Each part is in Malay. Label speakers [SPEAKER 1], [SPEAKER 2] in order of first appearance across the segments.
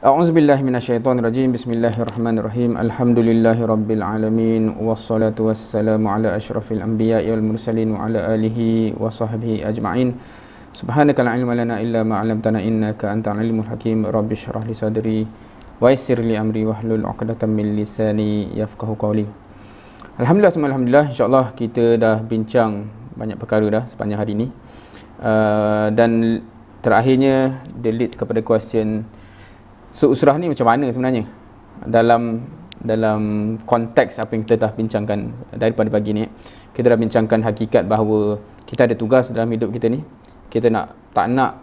[SPEAKER 1] A'udzu billahi minasyaitonir rajim. Bismillahirrahmanirrahim. Alhamdulillahi rabbil alamin wassalatu wassalamu ala asyrafil anbiya'i wal mursalin wa ala alihi wa sahbihi ajma'in. Subhanaka la ilma lana illa ma 'allamtana innaka antal alimul hakim. Rabbi syrah li sadri wa yassir li amri wa 'uqdatam min lisani yafqahu qawli. Alhamdulillah semua alhamdulillah. Insyaallah kita dah bincang banyak perkara dah sepanjang hari ini. Uh, ah, dan terakhirnya delete kepada question So usrah ni macam mana sebenarnya? Dalam dalam konteks apa yang kita dah bincangkan daripada pagi ni kita dah bincangkan hakikat bahawa kita ada tugas dalam hidup kita ni kita nak tak nak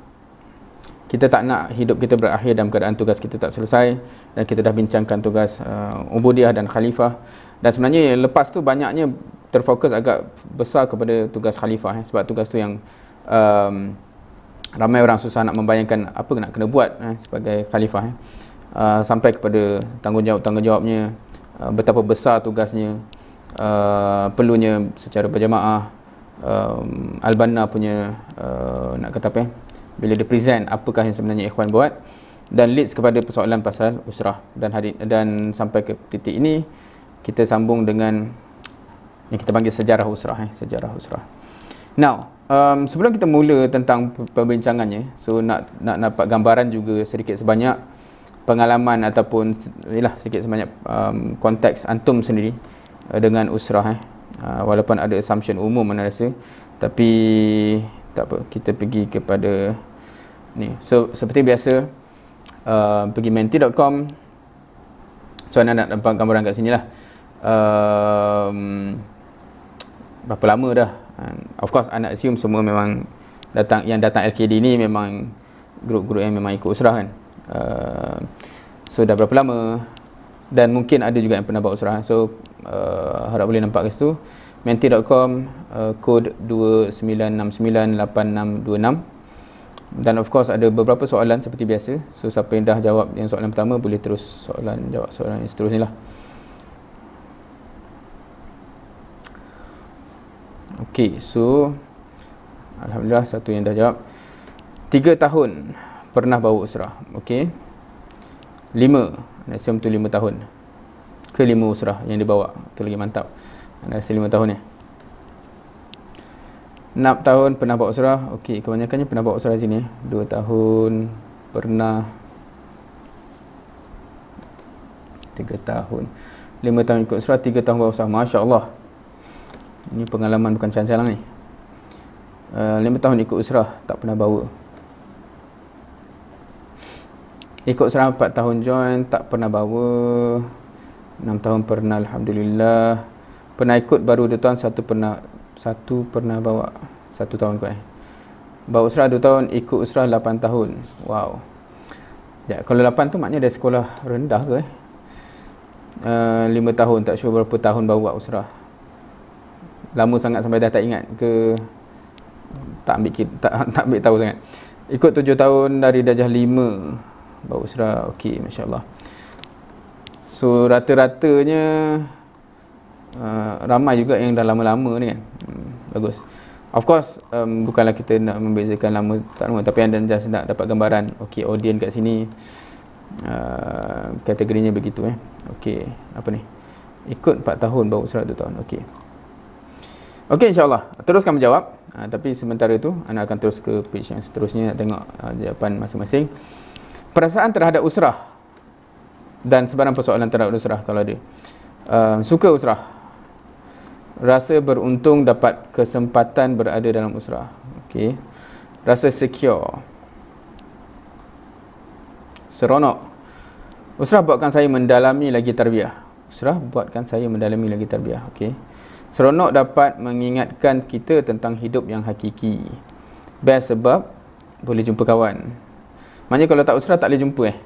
[SPEAKER 1] kita tak nak hidup kita berakhir dalam keadaan tugas kita tak selesai dan kita dah bincangkan tugas uh, ubudiah dan khalifah dan sebenarnya lepas tu banyaknya terfokus agak besar kepada tugas khalifah eh, sebab tugas tu yang um, ramai orang susah nak membayangkan apa nak kena buat eh, sebagai khalifah eh. uh, sampai kepada tanggungjawab-tanggungjawabnya uh, betapa besar tugasnya uh, perlunya secara berjamaah um, al punya uh, nak kata apa eh, bila dia present apakah yang sebenarnya Ikhwan buat dan leads kepada persoalan pasal usrah dan hari dan sampai ke titik ini kita sambung dengan yang kita panggil sejarah usrah eh, sejarah usrah Now, um, sebelum kita mula tentang perbincangannya, so nak nak dapat gambaran juga sedikit sebanyak pengalaman ataupun yalah sedikit sebanyak um, konteks antum sendiri uh, dengan usrah eh. Uh, walaupun ada assumption umum mana rasa tapi tak apa kita pergi kepada ni so seperti biasa uh, pergi menti.com so anda nak dapat gambaran kat sini lah uh, um, berapa lama dah Um, of course anak assume semua memang datang yang datang LKD ni memang grup-grup yang memang ikut usrah kan uh, so dah berapa lama dan mungkin ada juga yang pernah bawa usrah so uh, harap boleh nampak kat situ menti.com uh, kod uh, 29698626 dan of course ada beberapa soalan seperti biasa so siapa yang dah jawab yang soalan pertama boleh terus soalan jawab soalan yang seterusnya lah Okey, so alhamdulillah satu yang dah jawab. Tiga tahun pernah bawa usrah. Okey. 5, assume tu lima tahun. Ke lima usrah yang dibawa. Tu lagi mantap. Rasa lima tahun ni. Eh? 6 tahun pernah bawa usrah. Okey, kebanyakannya pernah bawa usrah sini. Dua tahun pernah tiga tahun. lima tahun ikut usrah, tiga tahun bawa usrah. Masya-Allah ini pengalaman bukan calang-calang ni uh, eh, 5 tahun ikut usrah tak pernah bawa ikut usrah empat tahun join tak pernah bawa enam tahun pernah Alhamdulillah pernah ikut baru 2 tahun satu pernah satu pernah bawa satu tahun kot eh bawa usrah dua tahun ikut usrah lapan tahun wow ya, kalau lapan tu maknanya dari sekolah rendah ke eh uh, eh, 5 tahun tak sure berapa tahun bawa usrah lama sangat sampai dah tak ingat ke tak ambil tak, tak ambil tahu sangat ikut tujuh tahun dari dajah lima, bau usrah okey masyaallah so rata-ratanya uh, ramai juga yang dah lama-lama ni kan hmm, bagus of course um, bukanlah kita nak membezakan lama tak lama tapi anda just nak dapat gambaran okey audience kat sini uh, kategorinya begitu eh okey apa ni ikut 4 tahun bau usrah 2 tahun okey Okey insyaAllah teruskan menjawab uh, Tapi sementara itu anda akan terus ke page yang seterusnya Nak tengok uh, jawapan masing-masing Perasaan terhadap usrah Dan sebarang persoalan terhadap usrah kalau ada uh, Suka usrah Rasa beruntung dapat kesempatan berada dalam usrah Okey Rasa secure Seronok Usrah buatkan saya mendalami lagi tarbiah Usrah buatkan saya mendalami lagi tarbiah Okey Seronok dapat mengingatkan kita tentang hidup yang hakiki. Best sebab boleh jumpa kawan. Maknanya kalau tak usrah tak boleh jumpa eh.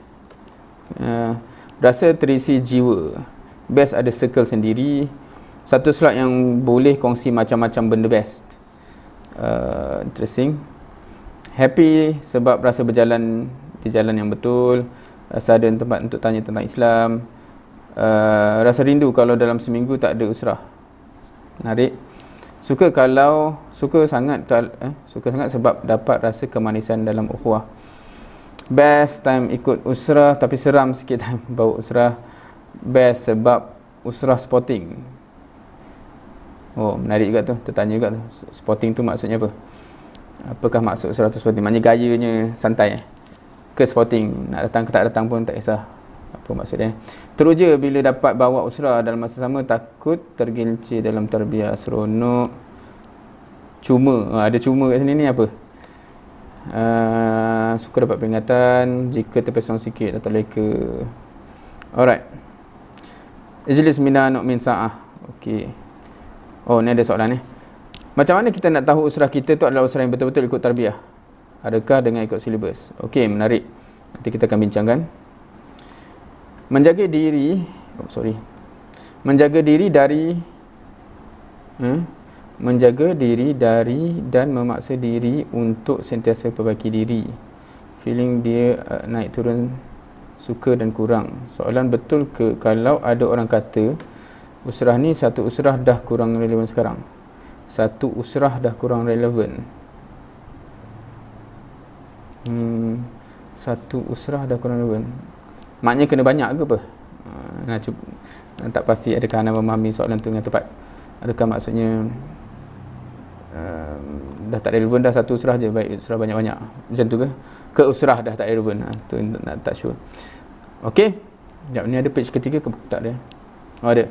[SPEAKER 1] Uh, rasa terisi jiwa. Best ada circle sendiri. Satu slot yang boleh kongsi macam-macam benda best. Uh, interesting. Happy sebab rasa berjalan di jalan yang betul. Rasa eh, ada tempat untuk tanya tentang Islam. Uh, rasa rindu kalau dalam seminggu tak ada usrah. Menarik. Suka kalau suka sangat kal eh, suka sangat sebab dapat rasa kemanisan dalam ukhuwah. Best time ikut usrah tapi seram sikit time bau usrah. Best sebab usrah spotting Oh, menarik juga tu. Tertanya juga tu. Sporting tu maksudnya apa? Apakah maksud usrah tu sporting? Maknanya gayanya santai eh? Ke spotting Nak datang ke tak datang pun tak kisah apa maksudnya teruja bila dapat bawa usrah dalam masa sama takut tergelincir dalam terbiar seronok cuma ha, ada cuma kat sini ni apa uh, suka dapat peringatan jika terpesong sikit atau leka alright ijlis minna nak min sa'ah okey oh ni ada soalan ni macam mana kita nak tahu usrah kita tu adalah usrah yang betul-betul ikut tarbiyah adakah dengan ikut silibus okey menarik nanti kita akan bincangkan menjaga diri oh sorry menjaga diri dari hmm, menjaga diri dari dan memaksa diri untuk sentiasa perbaiki diri feeling dia uh, naik turun suka dan kurang soalan betul ke kalau ada orang kata usrah ni satu usrah dah kurang relevan sekarang satu usrah dah kurang relevan hmm satu usrah dah kurang relevan maknya kena banyak ke apa? Ha, uh, tak pasti adakah anda memahami soalan tu dengan tepat. Adakah maksudnya uh, dah tak relevan dah satu usrah je baik usrah banyak-banyak. Macam tu ke? Ke usrah dah tak relevan. Ha, tu tak, tak sure. Okey. Sekejap ni ada page ketiga ke tak ada? Oh ada.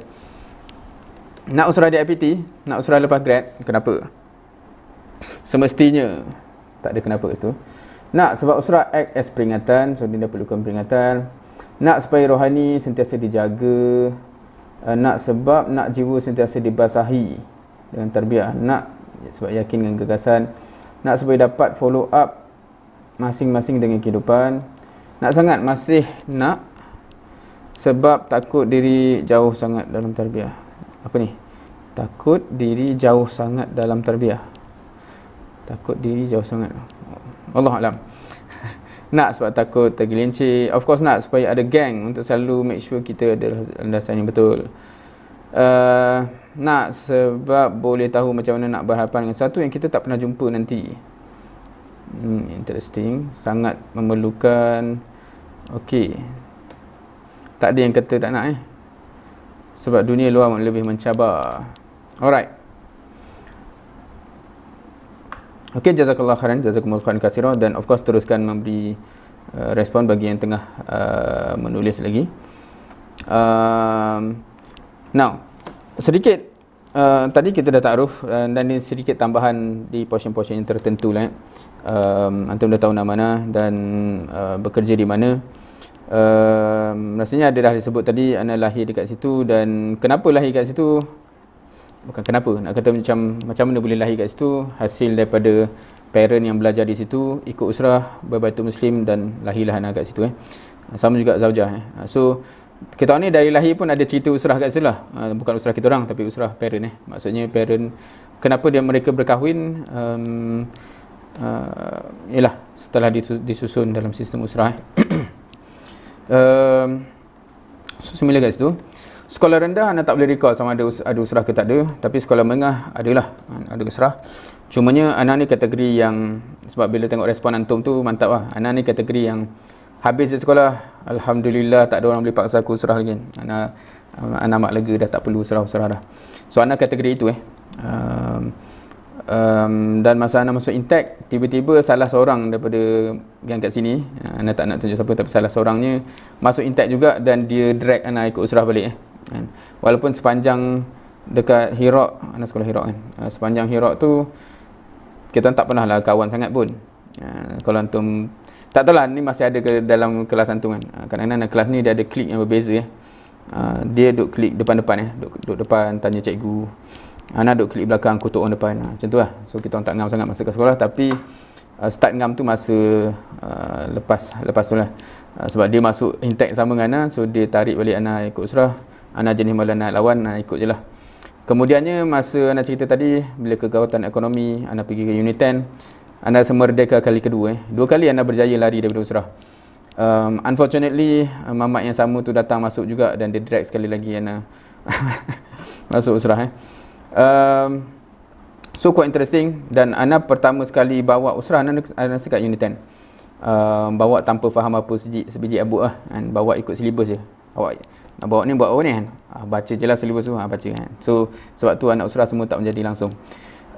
[SPEAKER 1] Nak usrah di IPT, nak usrah lepas grad, kenapa? Semestinya tak ada kenapa tu. Nak sebab usrah act as peringatan, so dia perlukan peringatan. Nak supaya rohani sentiasa dijaga uh, Nak sebab nak jiwa sentiasa dibasahi Dengan terbiah Nak sebab yakin dengan gagasan Nak supaya dapat follow up Masing-masing dengan kehidupan Nak sangat masih nak sebab takut diri jauh sangat dalam tarbiyah. Apa ni? Takut diri jauh sangat dalam tarbiyah. Takut diri jauh sangat. Allah alam nak sebab takut tergelincir of course nak supaya ada gang untuk selalu make sure kita ada landasan yang betul uh, nak sebab boleh tahu macam mana nak berhadapan dengan satu yang kita tak pernah jumpa nanti hmm, interesting sangat memerlukan Okay, tak ada yang kata tak nak eh sebab dunia luar lebih mencabar alright Okey, jazakallah khairan, jazakumul khairan kasirah dan of course teruskan memberi uh, respon bagi yang tengah uh, menulis lagi. Uh, now, sedikit Uh, tadi kita dah takruf uh, dan ini sedikit tambahan di portion-portion yang tertentu lah. Eh. Um, antum dah tahu nama mana dan uh, bekerja di mana. Uh, rasanya ada dah disebut tadi anak lahir dekat situ dan kenapa lahir dekat situ? bukan kenapa nak kata macam macam mana boleh lahir kat situ hasil daripada parent yang belajar di situ ikut usrah berbaitul muslim dan lahirlah anak kat situ eh ah, sama juga zaujah eh ah, so kita ni dari lahir pun ada cerita usrah kat situ lah ah, bukan usrah kita orang tapi usrah parent eh maksudnya parent kenapa dia mereka berkahwin um, uh, yalah setelah disusun dalam sistem usrah eh um, so similar kat situ sekolah rendah anda tak boleh recall sama ada ada usrah ke tak ada tapi sekolah menengah adalah ha, ada usrah cumanya anak ni kategori yang sebab bila tengok respon antum tu mantap lah anak ni kategori yang habis je sekolah Alhamdulillah tak ada orang boleh paksa aku usrah lagi anak anak mak lega dah tak perlu usrah-usrah dah so anak kategori itu eh um, um, dan masa anak masuk intake tiba-tiba salah seorang daripada yang kat sini anak tak nak tunjuk siapa tapi salah seorangnya masuk intake juga dan dia drag anak ikut usrah balik eh kan. Walaupun sepanjang dekat Hirak, anak sekolah Hirak kan. Uh, sepanjang Hirak tu kita tak pernah lah kawan sangat pun. Uh, kalau antum tak tahu lah, ni masih ada ke dalam kelas antum kan. Uh, kadang-kadang kelas ni dia ada klik yang berbeza ya. dia duk klik depan-depan ya. Eh. Duk, duk depan tanya cikgu. Anak duk klik belakang kutuk orang depan. macam tu lah. So kita tak ngam sangat masa ke sekolah tapi start ngam tu masa lepas lepas tu lah. sebab dia masuk intake sama dengan Ana so dia tarik balik anak ikut surah. Anak jenis malah nak lawan, nak ikut je lah. Kemudiannya, masa Ana cerita tadi, bila kegawatan ekonomi, anak pergi ke Unit 10, anak semerdeka kali kedua. Eh. Dua kali anak berjaya lari daripada usrah. Um, unfortunately, mamat yang sama tu datang masuk juga dan dia drag sekali lagi anak masuk usrah. Eh. Um, so, quite interesting. Dan anak pertama sekali bawa usrah, Anak Ana sekat Unit 10. Uh, um, bawa tanpa faham apa sebiji, sebiji abu lah. bawa ikut silibus je. Awak, oh, nak bawa ni buat apa ni kan baca jelas selibus tu ha, baca kan so sebab tu anak usrah semua tak menjadi langsung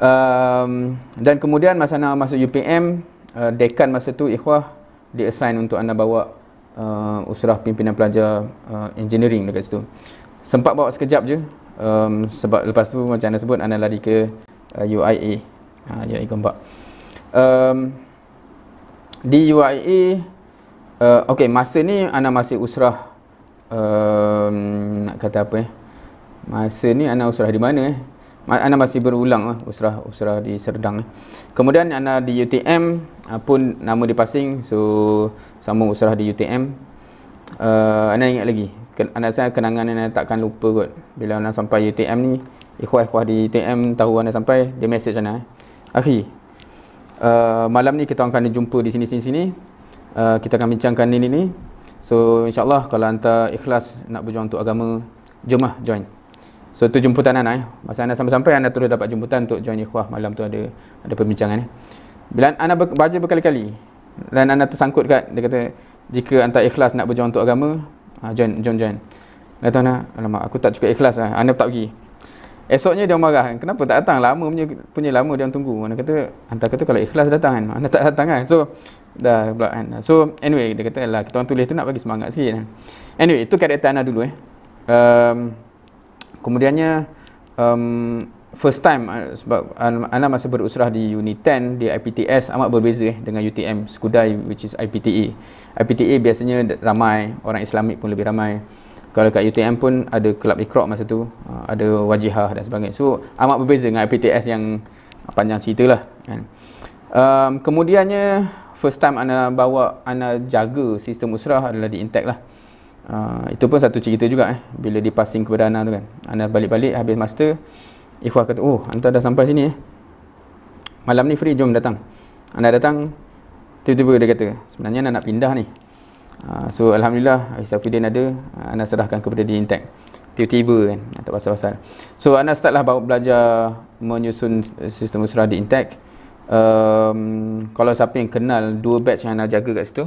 [SPEAKER 1] um, dan kemudian masa nak masuk UPM uh, dekan masa tu ikhwah di assign untuk anda bawa uh, usrah pimpinan pelajar uh, engineering dekat situ sempat bawa sekejap je um, sebab lepas tu macam anda sebut anda lari ke uh, UIA ha, ah, UIA Gombak um, di UIA uh, ok masa ni anda masih usrah Ehm, nak kata apa eh? Masa ni anak usrah di mana eh? Anak masih berulang lah, usrah, usrah di Serdang eh? Kemudian anak di UTM ah, pun nama di pasing So sama usrah di UTM uh, eh, Anak ingat lagi Anak saya kenangan anak takkan lupa kot Bila anak sampai UTM ni Ikhwah-ikhwah di UTM tahu anak sampai Dia message anak eh? Akhir uh, eh, Malam ni kita akan jumpa di sini-sini-sini uh, Kita akan bincangkan ni-ni-ni So insyaAllah kalau anda ikhlas nak berjuang untuk agama, jom lah join. So tu jemputan anak. Eh. Masa anda sampai-sampai anda terus dapat jemputan untuk join ikhwah malam tu ada ada perbincangan. Eh. Bila anda baca berkali-kali dan anda tersangkut kat, dia kata jika anda ikhlas nak berjuang untuk agama, ah, join, join, join. Dia tahu nak, alamak aku tak cukup ikhlas lah, anda tak pergi. Esoknya dia marah kan. Kenapa tak datang? Lah. Lama punya, punya lama dia tunggu. Mana kata, hantar kata kalau ikhlas datang kan. Mana tak datang kan. So, dah pula kan. So, anyway, dia kata, lah, kita orang tulis tu nak bagi semangat sikit kan. Anyway, itu karakter Ana dulu eh. Um, kemudiannya, um, first time uh, sebab Ana masa berusrah di Uni 10 di IPTS amat berbeza eh, dengan UTM Skudai which is IPTE. IPTE biasanya ramai, orang Islamik pun lebih ramai kalau kat UTM pun ada kelab ikhra masa tu ah, ada wajihah dan sebagainya so amat berbeza dengan IPTS yang panjang cerita lah kan um, kemudiannya first time anda bawa anda jaga sistem usrah adalah di intake lah uh, itu pun satu cerita juga eh bila di passing kepada anda tu kan anda balik-balik habis master ikhwah kata oh anda dah sampai sini eh malam ni free jom datang anda datang tiba-tiba dia kata sebenarnya anda nak pindah ni Ah, so alhamdulillah Aisyafuddin ada uh, serahkan kepada di intake tiba-tiba kan tak pasal-pasal so anda startlah bawa belajar menyusun sistem usrah di intake um, kalau siapa yang kenal dua batch yang anda jaga kat situ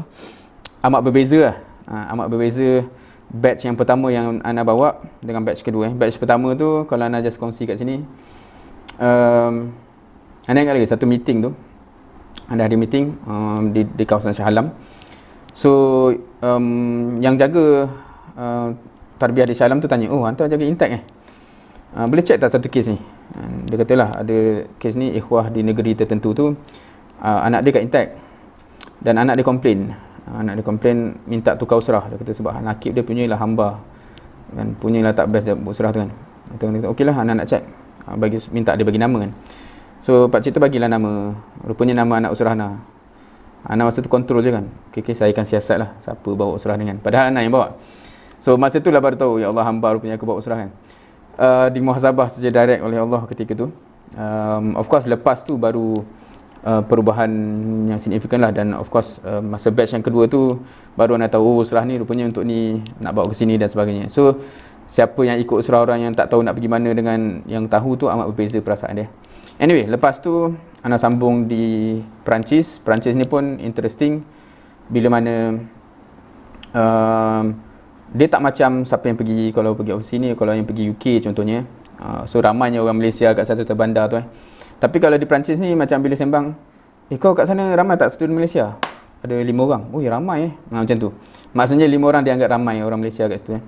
[SPEAKER 1] amat berbeza lah. uh, amat berbeza batch yang pertama yang anda bawa dengan batch kedua eh. batch pertama tu kalau anda just kongsi kat sini um, anda ingat lagi satu meeting tu anda ada meeting um, di, di kawasan Shah Alam So um, yang jaga uh, tarbiyah di Syalam tu tanya, "Oh, hantar jaga intak eh?" Uh, boleh cek tak satu kes ni? Uh, dia katalah ada kes ni ikhwah di negeri tertentu tu uh, anak dia kat intak dan anak dia komplain. Uh, anak dia komplain minta tukar usrah. Dia kata sebab nakib dia punya lah hamba dan punya lah tak best dia usrah tu kan. Tu kata okeylah anak nak check. Uh, bagi minta dia bagi nama kan. So pak cik tu bagilah nama. Rupanya nama anak usrah nah. Anak masa tu kontrol je kan. Okey okey saya akan siasat lah siapa bawa usrah dengan. Padahal Ana yang bawa. So masa tu lah baru tahu ya Allah hamba rupanya aku bawa usrah kan. Uh, di muhasabah saja direct oleh Allah ketika tu. Um, of course lepas tu baru uh, perubahan yang signifikan lah dan of course uh, masa batch yang kedua tu baru Ana tahu oh, usrah ni rupanya untuk ni nak bawa ke sini dan sebagainya. So siapa yang ikut usrah orang yang tak tahu nak pergi mana dengan yang tahu tu amat berbeza perasaan dia. Anyway, lepas tu Ana sambung di Perancis Perancis ni pun interesting Bila mana uh, Dia tak macam siapa yang pergi Kalau pergi overseas ni Kalau yang pergi UK contohnya uh, So ramainya orang Malaysia kat satu terbandar tu eh Tapi kalau di Perancis ni macam bila sembang Eh kau kat sana ramai tak student Malaysia? Ada lima orang Ui ramai eh nah, ha, Macam tu Maksudnya lima orang dianggap ramai orang Malaysia kat situ eh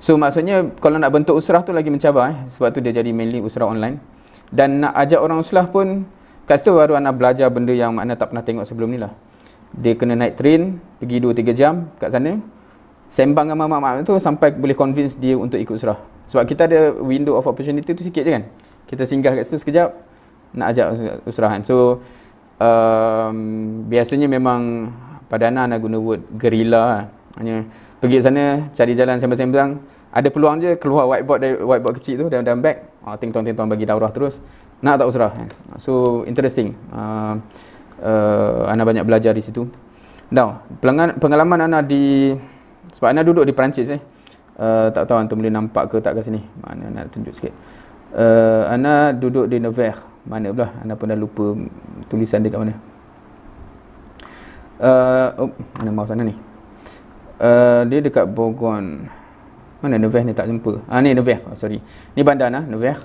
[SPEAKER 1] So maksudnya kalau nak bentuk usrah tu lagi mencabar eh Sebab tu dia jadi mainly usrah online Dan nak ajak orang usrah pun Kat situ baru anak belajar benda yang anak tak pernah tengok sebelum ni lah. Dia kena naik train, pergi 2-3 jam kat sana. Sembang dengan mak-mak tu sampai boleh convince dia untuk ikut surah. Sebab kita ada window of opportunity tu sikit je kan. Kita singgah kat situ sekejap, nak ajak usrah kan. So, um, biasanya memang pada anak anak guna word gerila Hanya lah. pergi sana, cari jalan sembang-sembang. Ada peluang je keluar whiteboard dari whiteboard kecil tu dalam, bag. Ah, ting tong ting tong bagi daurah terus nak tak usrah eh. so interesting uh, uh, Ana banyak belajar di situ now pengalaman Ana di sebab Ana duduk di Perancis eh. Uh, tak tahu antum boleh nampak ke tak ke sini mana nak tunjuk sikit uh, Ana duduk di Nevers mana pula Ana pun dah lupa tulisan dia kat mana uh, oh, mana mouse sana ni uh, dia dekat Bogon. mana Nevers ni tak jumpa ah ni Nevers oh, sorry ni bandar nah Nevers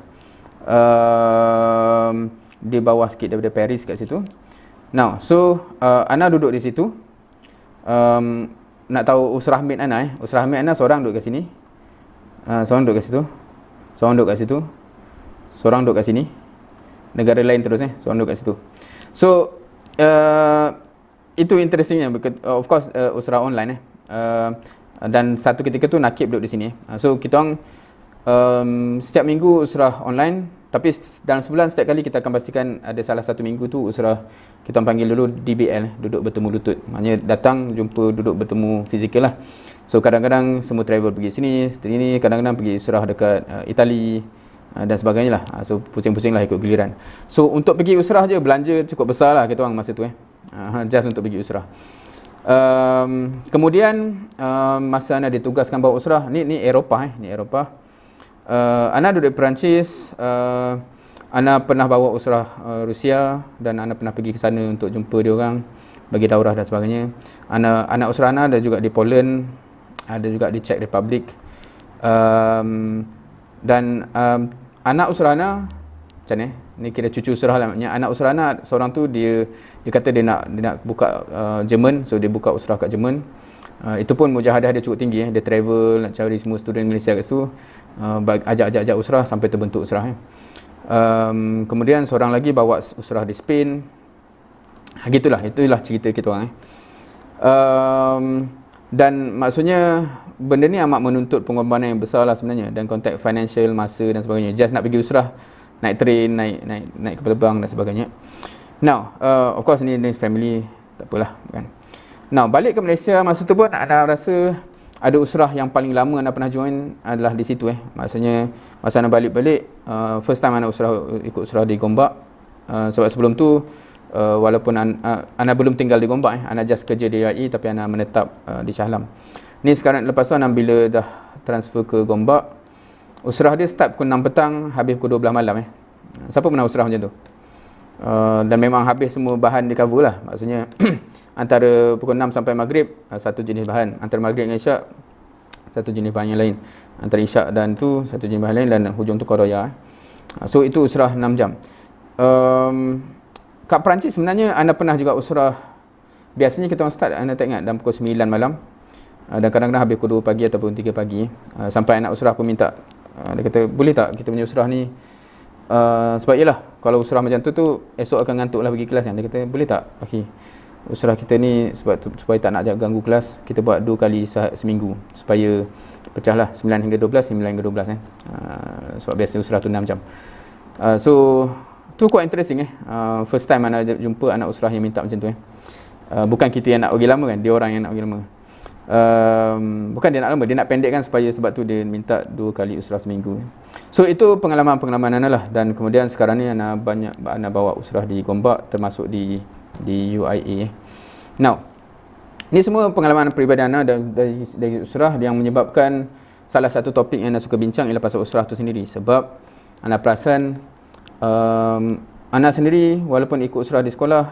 [SPEAKER 1] um, dia bawah sikit daripada Paris kat situ. Now, so uh, Ana duduk di situ. Um, nak tahu Usrah bin Ana eh. Usrah bin Ana seorang duduk kat sini. Uh, seorang duduk kat situ. Seorang duduk kat situ. Seorang duduk kat sini. Negara lain terus eh. Seorang duduk kat situ. So, uh, itu interestingnya. Because, uh, of course, uh, Usrah online eh. Uh, dan satu ketika tu Nakib duduk di sini. Eh? Uh, so, kita orang um, setiap minggu usrah online tapi dalam sebulan setiap kali kita akan pastikan ada salah satu minggu tu usrah kita panggil dulu DBL duduk bertemu lutut maknanya datang jumpa duduk bertemu fizikal lah so kadang-kadang semua travel pergi sini sini kadang-kadang pergi usrah dekat uh, Itali eh, dan sebagainya lah ah, So pusing-pusing lah ikut giliran So untuk pergi usrah je Belanja cukup besar lah Kita orang masa tu eh ah, ha, Just untuk pergi usrah um, Kemudian um, Masa Ana ditugaskan bawa usrah Ni, ni Eropah eh Ni Eropah uh, Ana duduk di Perancis uh, Ana pernah bawa usrah uh, Rusia dan Ana pernah pergi ke sana untuk jumpa dia orang bagi daurah dan sebagainya Ana, anak usrah Ana ada juga di Poland ada juga di Czech Republic um, dan um, anak usrah Ana macam ni ni kira cucu usrah lah maknanya anak usrah Ana seorang tu dia dia kata dia nak dia nak buka uh, Jerman so dia buka usrah kat Jerman Ah, itu pun mujahadah dia cukup tinggi eh. dia travel nak cari semua student Malaysia kat situ uh, ah, ajak-ajak-ajak usrah sampai terbentuk usrah eh. um, kemudian seorang lagi bawa usrah di Spain ha, gitulah itulah cerita kita orang eh. um, dan maksudnya benda ni amat menuntut pengorbanan yang besar lah sebenarnya dan kontak financial masa dan sebagainya just nak pergi usrah naik train naik naik naik ke terbang dan sebagainya now uh, of course ni ni family tak apalah kan Nah balik ke Malaysia masa tu pun anda rasa ada usrah yang paling lama anda pernah join adalah di situ eh. Maksudnya masa anda balik-balik uh, first time anda usrah ikut usrah di Gombak. Uh, sebab sebelum tu uh, walaupun an, uh, anda belum tinggal di Gombak eh, anda just kerja di RI tapi anda menetap uh, di Alam. Ni sekarang lepas tu anda bila dah transfer ke Gombak usrah dia start pukul 6 petang habis pukul 12 malam eh. Siapa pernah usrah macam tu? Uh, dan memang habis semua bahan di cover lah. Maksudnya antara pukul 6 sampai maghrib uh, satu jenis bahan antara maghrib dengan isyak satu jenis bahan yang lain antara isyak dan tu satu jenis bahan lain dan hujung tu qada eh. uh, so itu usrah 6 jam um, kat Perancis sebenarnya anda pernah juga usrah biasanya kita orang start anda tak ingat dalam pukul 9 malam uh, dan kadang-kadang habis pukul 2 pagi ataupun 3 pagi sampai anak usrah pun minta dia kata boleh tak kita punya usrah ni uh, sebab ialah kalau usrah macam tu tu esok akan ngantuk lah pergi kelas kan dia kata boleh tak okey usrah kita ni sebab supaya tak nak ganggu kelas kita buat dua kali seminggu supaya pecahlah 9 hingga 12 9 hingga 12 eh uh, sebab biasa usrah tu 6 jam uh, so tu quite interesting eh uh, first time anak jumpa anak usrah yang minta macam tu eh uh, bukan kita yang nak pergi lama kan dia orang yang nak pergi lama Um, bukan dia nak lama, dia nak pendekkan supaya sebab tu dia minta dua kali usrah seminggu. So itu pengalaman-pengalaman Ana lah dan kemudian sekarang ni anak banyak anak bawa usrah di Gombak termasuk di di UIA. Now, ini semua pengalaman peribadi Ana dan dari, dari usrah yang menyebabkan salah satu topik yang Ana suka bincang ialah pasal usrah itu sendiri. Sebab Ana perasan um, anak sendiri walaupun ikut usrah di sekolah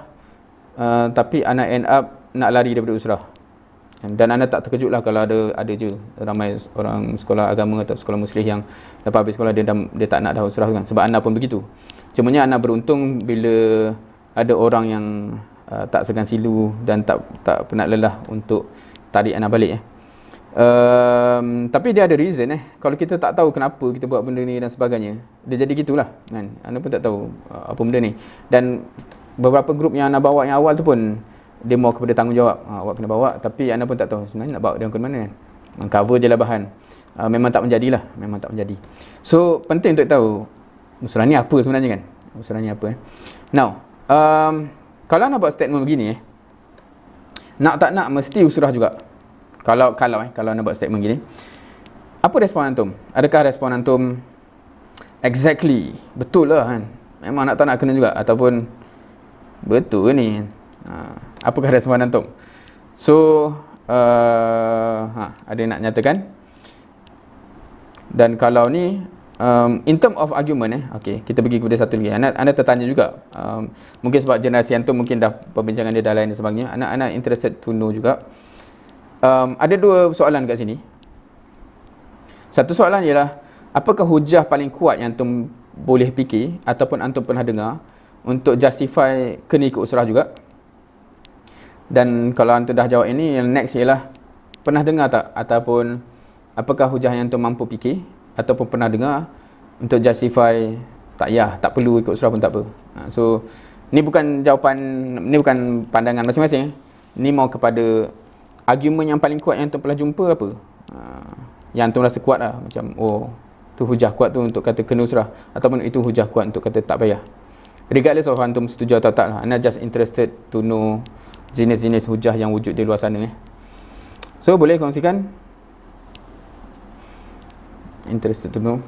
[SPEAKER 1] uh, tapi Ana end up nak lari daripada usrah. Dan anda tak terkejut lah kalau ada ada je ramai orang sekolah agama atau sekolah muslim yang lepas habis sekolah dia dah, dia tak nak dah usrah kan sebab anda pun begitu. Cuma nya anda beruntung bila ada orang yang uh, tak segan silu dan tak tak penat lelah untuk tarik anak balik eh. Um, tapi dia ada reason eh. Kalau kita tak tahu kenapa kita buat benda ni dan sebagainya, dia jadi gitulah kan. Anda pun tak tahu uh, apa benda ni. Dan beberapa grup yang anda bawa yang awal tu pun dia mau kepada tanggungjawab. Uh, awak kena bawa tapi anda pun tak tahu sebenarnya nak bawa dia ke mana kan. Eh? Cover je lah bahan. Uh, memang tak menjadilah, memang tak menjadi. So penting untuk tahu usulan ni apa sebenarnya kan. Usulan ni apa eh. Now, um, kalau nak buat statement begini eh, nak tak nak mesti usrah juga kalau kalau eh kalau nak buat statement begini, apa respon antum adakah respon antum exactly betul lah kan memang nak tak nak kena juga ataupun betul ni uh, apakah respon antum so uh, ha, ada yang nak nyatakan dan kalau ni um, in term of argument eh, okay, kita pergi kepada satu lagi. Anda, anda tertanya juga, um, mungkin sebab generasi yang tu mungkin dah perbincangan dia dah lain dan sebagainya. Anda, interested to know juga. Um, ada dua soalan kat sini. Satu soalan ialah, apakah hujah paling kuat yang antum boleh fikir ataupun antum pernah dengar untuk justify kena ikut usrah juga? Dan kalau antum dah jawab ini, yang next ialah pernah dengar tak ataupun apakah hujah yang antum mampu fikir ataupun pernah dengar untuk justify tak ya tak perlu ikut surah pun tak apa ha, so ni bukan jawapan ni bukan pandangan masing-masing eh. ni mau kepada argument yang paling kuat yang tu pernah jumpa apa ha, yang tu rasa kuat lah macam oh tu hujah kuat tu untuk kata kena surah ataupun itu hujah kuat untuk kata tak payah regardless of antum setuju atau tak lah anda just interested to know jenis-jenis hujah yang wujud di luar sana eh. so boleh kongsikan interested to know.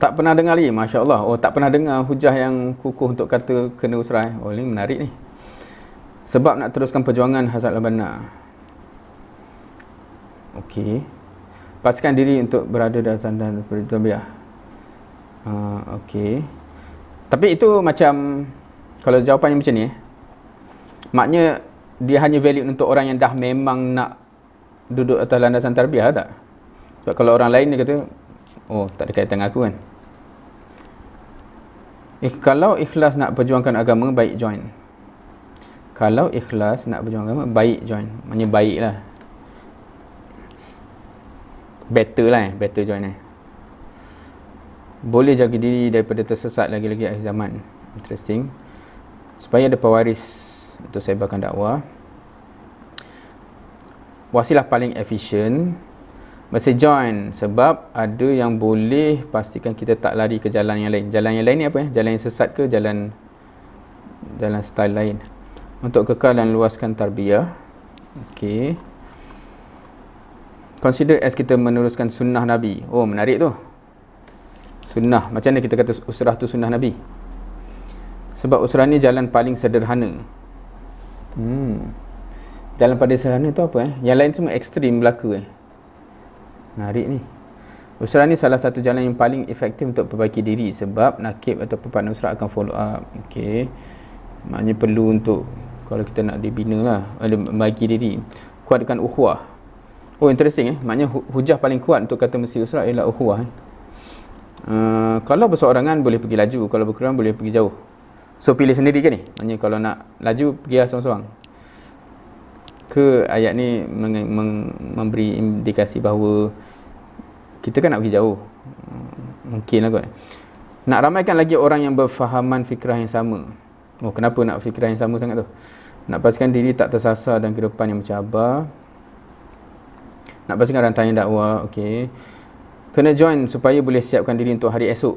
[SPEAKER 1] Tak pernah dengar lagi, Masya Allah. Oh, tak pernah dengar hujah yang kukuh untuk kata kena usrah. Oh, ini menarik ni. Sebab nak teruskan perjuangan Hazrat Labanah. Okey. Pastikan diri untuk berada dalam sandaran peritonbiah. Ah, uh, okey. Tapi itu macam kalau jawapannya macam ni eh. Maknanya dia hanya valid untuk orang yang dah memang nak duduk atas landasan tarbiyah tak? Sebab kalau orang lain dia kata oh tak ada kaitan dengan aku kan. Eh, kalau ikhlas nak perjuangkan agama baik join. Kalau ikhlas nak perjuangkan agama baik join. Maknanya baiklah better lah eh. better join eh boleh jaga diri daripada tersesat lagi-lagi akhir zaman interesting supaya ada pewaris untuk sebarkan dakwah wasilah paling efisien mesti join sebab ada yang boleh pastikan kita tak lari ke jalan yang lain jalan yang lain ni apa ya jalan yang sesat ke jalan jalan style lain untuk kekal dan luaskan tarbiyah okey consider as kita meneruskan sunnah Nabi. Oh, menarik tu. Sunnah. Macam mana kita kata usrah tu sunnah Nabi? Sebab usrah ni jalan paling sederhana. Hmm. Jalan paling sederhana tu apa eh? Yang lain semua ekstrim berlaku eh. Menarik ni. Usrah ni salah satu jalan yang paling efektif untuk perbaiki diri sebab nakib atau pepan usrah akan follow up. Okay. Maknanya perlu untuk kalau kita nak dibina lah, bagi diri. Kuatkan ukhwah. Oh interesting eh. Maknanya hujah paling kuat untuk kata mesti usrah ialah uhuah. Eh. Uh, kalau berseorangan boleh pergi laju, kalau berkurang boleh pergi jauh. So pilih sendiri ke ni? Maknanya kalau nak laju pergi lah seorang-seorang. Ke ayat ni meng- meng- memberi indikasi bahawa kita kan nak pergi jauh. Mungkin lah kot. Eh. Nak ramaikan lagi orang yang berfahaman fikrah yang sama. Oh kenapa nak fikrah yang sama sangat tu? Nak pastikan diri tak tersasar dan kehidupan yang mencabar nak bersengar dan tanya dakwah okey kena join supaya boleh siapkan diri untuk hari esok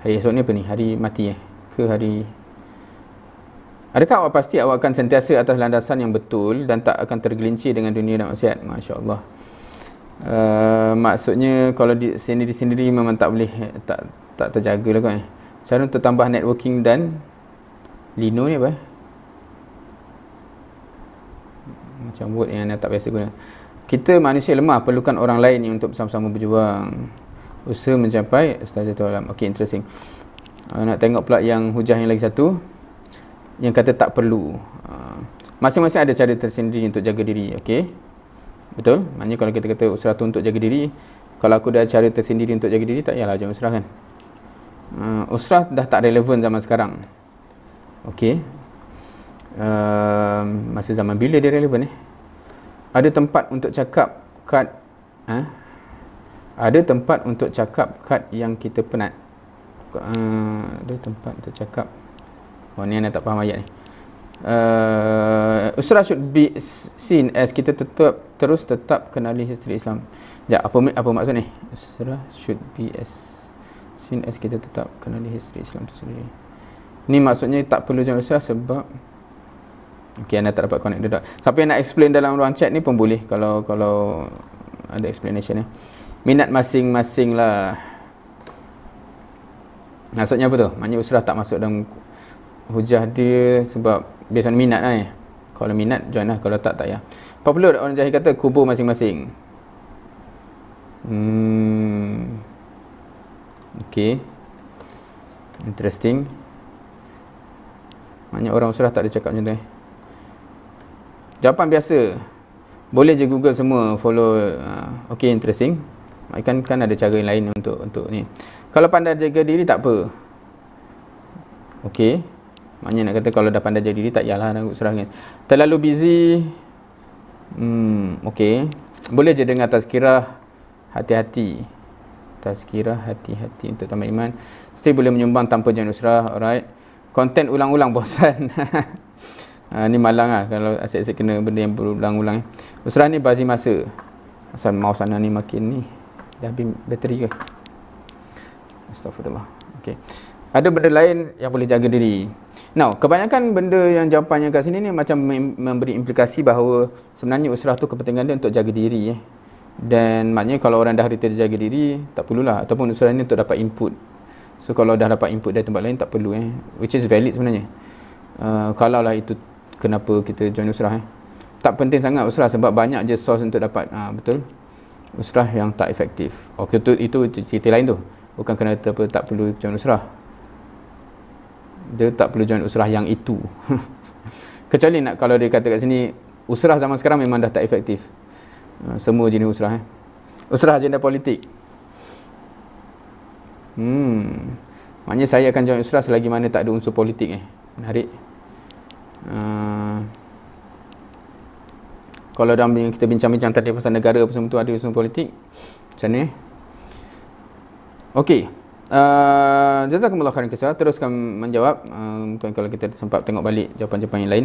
[SPEAKER 1] hari esok ni apa ni hari mati eh ke hari Adakah awak pasti awak akan sentiasa atas landasan yang betul dan tak akan tergelincir dengan dunia dan maksiat? Masya Allah. Uh, maksudnya kalau di sini di sendiri memang tak boleh tak tak terjaga lah kan. Eh. Cara untuk tambah networking dan Lino ni apa? Eh? macam word yang anda tak biasa guna kita manusia lemah perlukan orang lain ni untuk bersama sama berjuang usaha mencapai ustaz itu alam ok interesting uh, nak tengok pula yang hujah yang lagi satu yang kata tak perlu uh, masing-masing ada cara tersendiri untuk jaga diri ok betul maknanya kalau kita kata usrah tu untuk jaga diri kalau aku dah cara tersendiri untuk jaga diri tak payahlah jangan usrah kan uh, usrah dah tak relevan zaman sekarang ok uh, masa zaman bila dia relevan eh ada tempat untuk cakap kad ha? ada tempat untuk cakap kad yang kita penat uh, ada tempat untuk cakap oh ni anda tak faham ayat ni uh, eh, usrah should be seen as kita tetap terus tetap kenali history Islam Ya, apa apa maksud ni? Usrah should be as seen as kita tetap kenali history Islam tu sendiri. Ni maksudnya tak perlu jangan usrah sebab Okay, anda tak dapat connect the dot. Siapa yang nak explain dalam ruang chat ni pun boleh kalau kalau ada explanation ni. Minat masing-masing lah. Maksudnya apa tu? Maknanya usrah tak masuk dalam hujah dia sebab based on minat lah Eh. Kalau minat, join lah. Kalau tak, tak ya. Popular orang jahil kata kubur masing-masing. Hmm. Okay. Interesting. Maknanya orang usrah tak ada cakap macam tu Eh. Jawapan biasa. Boleh je Google semua follow uh, okay interesting. Kan kan ada cara yang lain untuk untuk ni. Kalau pandai jaga diri tak apa. okay. Maknanya nak kata kalau dah pandai jaga diri tak yalah nak serangkan. Terlalu busy hmm okey. Boleh je dengar tazkirah hati-hati. Tazkirah hati-hati untuk tambah iman. Still boleh menyumbang tanpa jangan usrah. Alright. Konten ulang-ulang bosan. Ha, ni malang lah kalau aset-aset kena benda yang berulang-ulang. Usrah ni bazi masa. Pasal mouse sana ni makin ni. Dah habis bateri ke? Astagfirullah. Okay. Ada benda lain yang boleh jaga diri. Now, kebanyakan benda yang jawapannya kat sini ni macam memberi implikasi bahawa sebenarnya usrah tu kepentingan dia untuk jaga diri. Eh. Dan maknanya kalau orang dah retail jaga diri, tak perlulah. Ataupun usrah ni untuk dapat input. So kalau dah dapat input dari tempat lain, tak perlu. Eh. Which is valid sebenarnya. Uh, kalau lah itu kenapa kita join usrah eh? tak penting sangat usrah sebab banyak je source untuk dapat ha, betul usrah yang tak efektif ok itu, itu cerita lain tu bukan kerana apa, tak perlu join usrah dia tak perlu join usrah yang itu kecuali nak kalau dia kata kat sini usrah zaman sekarang memang dah tak efektif ha, semua jenis usrah eh? usrah agenda politik hmm maknanya saya akan join usrah selagi mana tak ada unsur politik eh menarik Ah. kalau dalam yang kita bincang-bincang tadi pasal negara apa semua tu ada semua politik macam ni Okey. Uh, jazakumullah khairan kisah teruskan menjawab ah, mungkin kalau kita sempat tengok balik jawapan-jawapan yang lain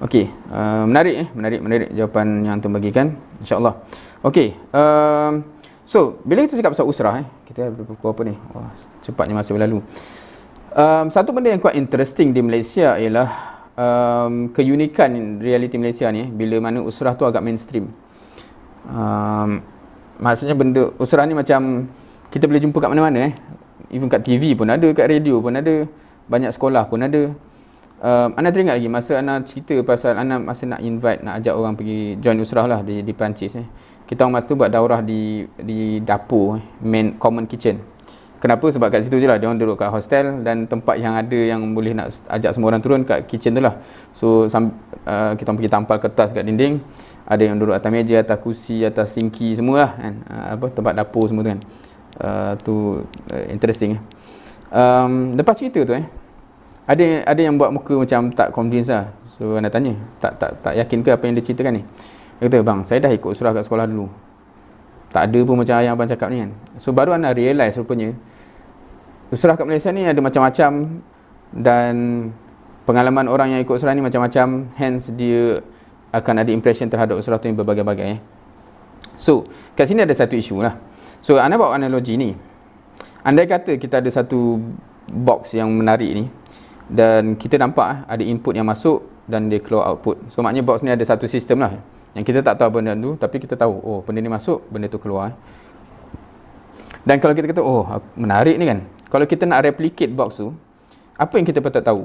[SPEAKER 1] Okey, uh, menarik eh, menarik menarik jawapan yang antum bagikan. Insya-Allah. Okey, um, so bila kita cakap pasal usrah eh, kita buku apa ni? Wah, cepatnya masa berlalu. Um, satu benda yang quite interesting di Malaysia ialah um, keunikan realiti Malaysia ni bila mana usrah tu agak mainstream. Um, maksudnya benda usrah ni macam kita boleh jumpa kat mana-mana eh. Even kat TV pun ada, kat radio pun ada, banyak sekolah pun ada. Um, Ana teringat lagi masa Ana cerita pasal Ana masa nak invite, nak ajak orang pergi join usrah lah di, di Perancis. Eh. Kita orang masa tu buat daurah di, di dapur, eh. main common kitchen. Kenapa? Sebab kat situ je lah Dia orang duduk kat hostel Dan tempat yang ada Yang boleh nak ajak semua orang turun Kat kitchen tu lah So sam, uh, Kita pergi tampal kertas kat dinding Ada yang duduk atas meja Atas kursi, Atas sinki semua lah kan? uh, apa, Tempat dapur semua tu kan uh, Tu uh, Interesting eh. um, Lepas cerita tu eh ada ada yang buat muka macam tak convince lah. So anda tanya, tak tak tak yakin ke apa yang dia ceritakan ni? Dia kata, "Bang, saya dah ikut surah kat sekolah dulu tak ada pun macam ayah abang cakap ni kan so baru anak realize rupanya usrah kat Malaysia ni ada macam-macam dan pengalaman orang yang ikut usrah ni macam-macam hence dia akan ada impression terhadap usrah tu yang berbagai-bagai eh. so kat sini ada satu isu lah so anda bawa analogi ni andai kata kita ada satu box yang menarik ni dan kita nampak ah, ada input yang masuk dan dia keluar output. So maknanya box ni ada satu sistem lah. Yang kita tak tahu benda tu tapi kita tahu oh benda ni masuk benda tu keluar. Eh. Dan kalau kita kata oh menarik ni kan. Kalau kita nak replicate box tu apa yang kita patut tahu?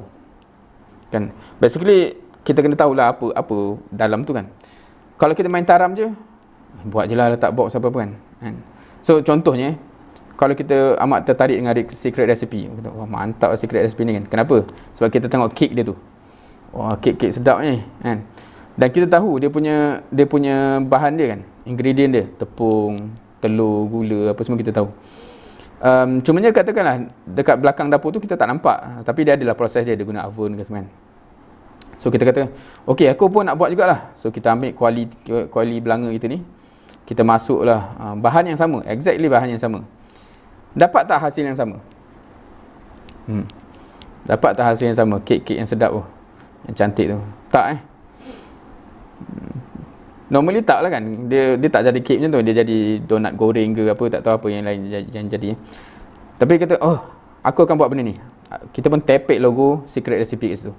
[SPEAKER 1] Kan basically kita kena tahu lah apa apa dalam tu kan. Kalau kita main taram je buat je lah letak box apa apa kan. kan. So contohnya eh, kalau kita amat tertarik dengan secret recipe, kita wah mantap lah secret recipe ni kan. Kenapa? Sebab kita tengok kek dia tu wah kek-kek sedap ni kan dan kita tahu dia punya dia punya bahan dia kan ingredient dia tepung telur gula apa semua kita tahu um, cuma je katakanlah dekat belakang dapur tu kita tak nampak tapi dia adalah proses dia dia guna oven ke semua kan so kita kata okey aku pun nak buat jugalah so kita ambil kuali kuali belanga kita ni kita masuklah um, bahan yang sama exactly bahan yang sama dapat tak hasil yang sama hmm dapat tak hasil yang sama kek-kek yang sedap tu oh. Yang cantik tu Tak eh hmm. Normally tak lah kan Dia dia tak jadi cake macam tu Dia jadi donat goreng ke apa Tak tahu apa yang lain yang jadi Tapi kata Oh Aku akan buat benda ni Kita pun tepek logo Secret recipe kat situ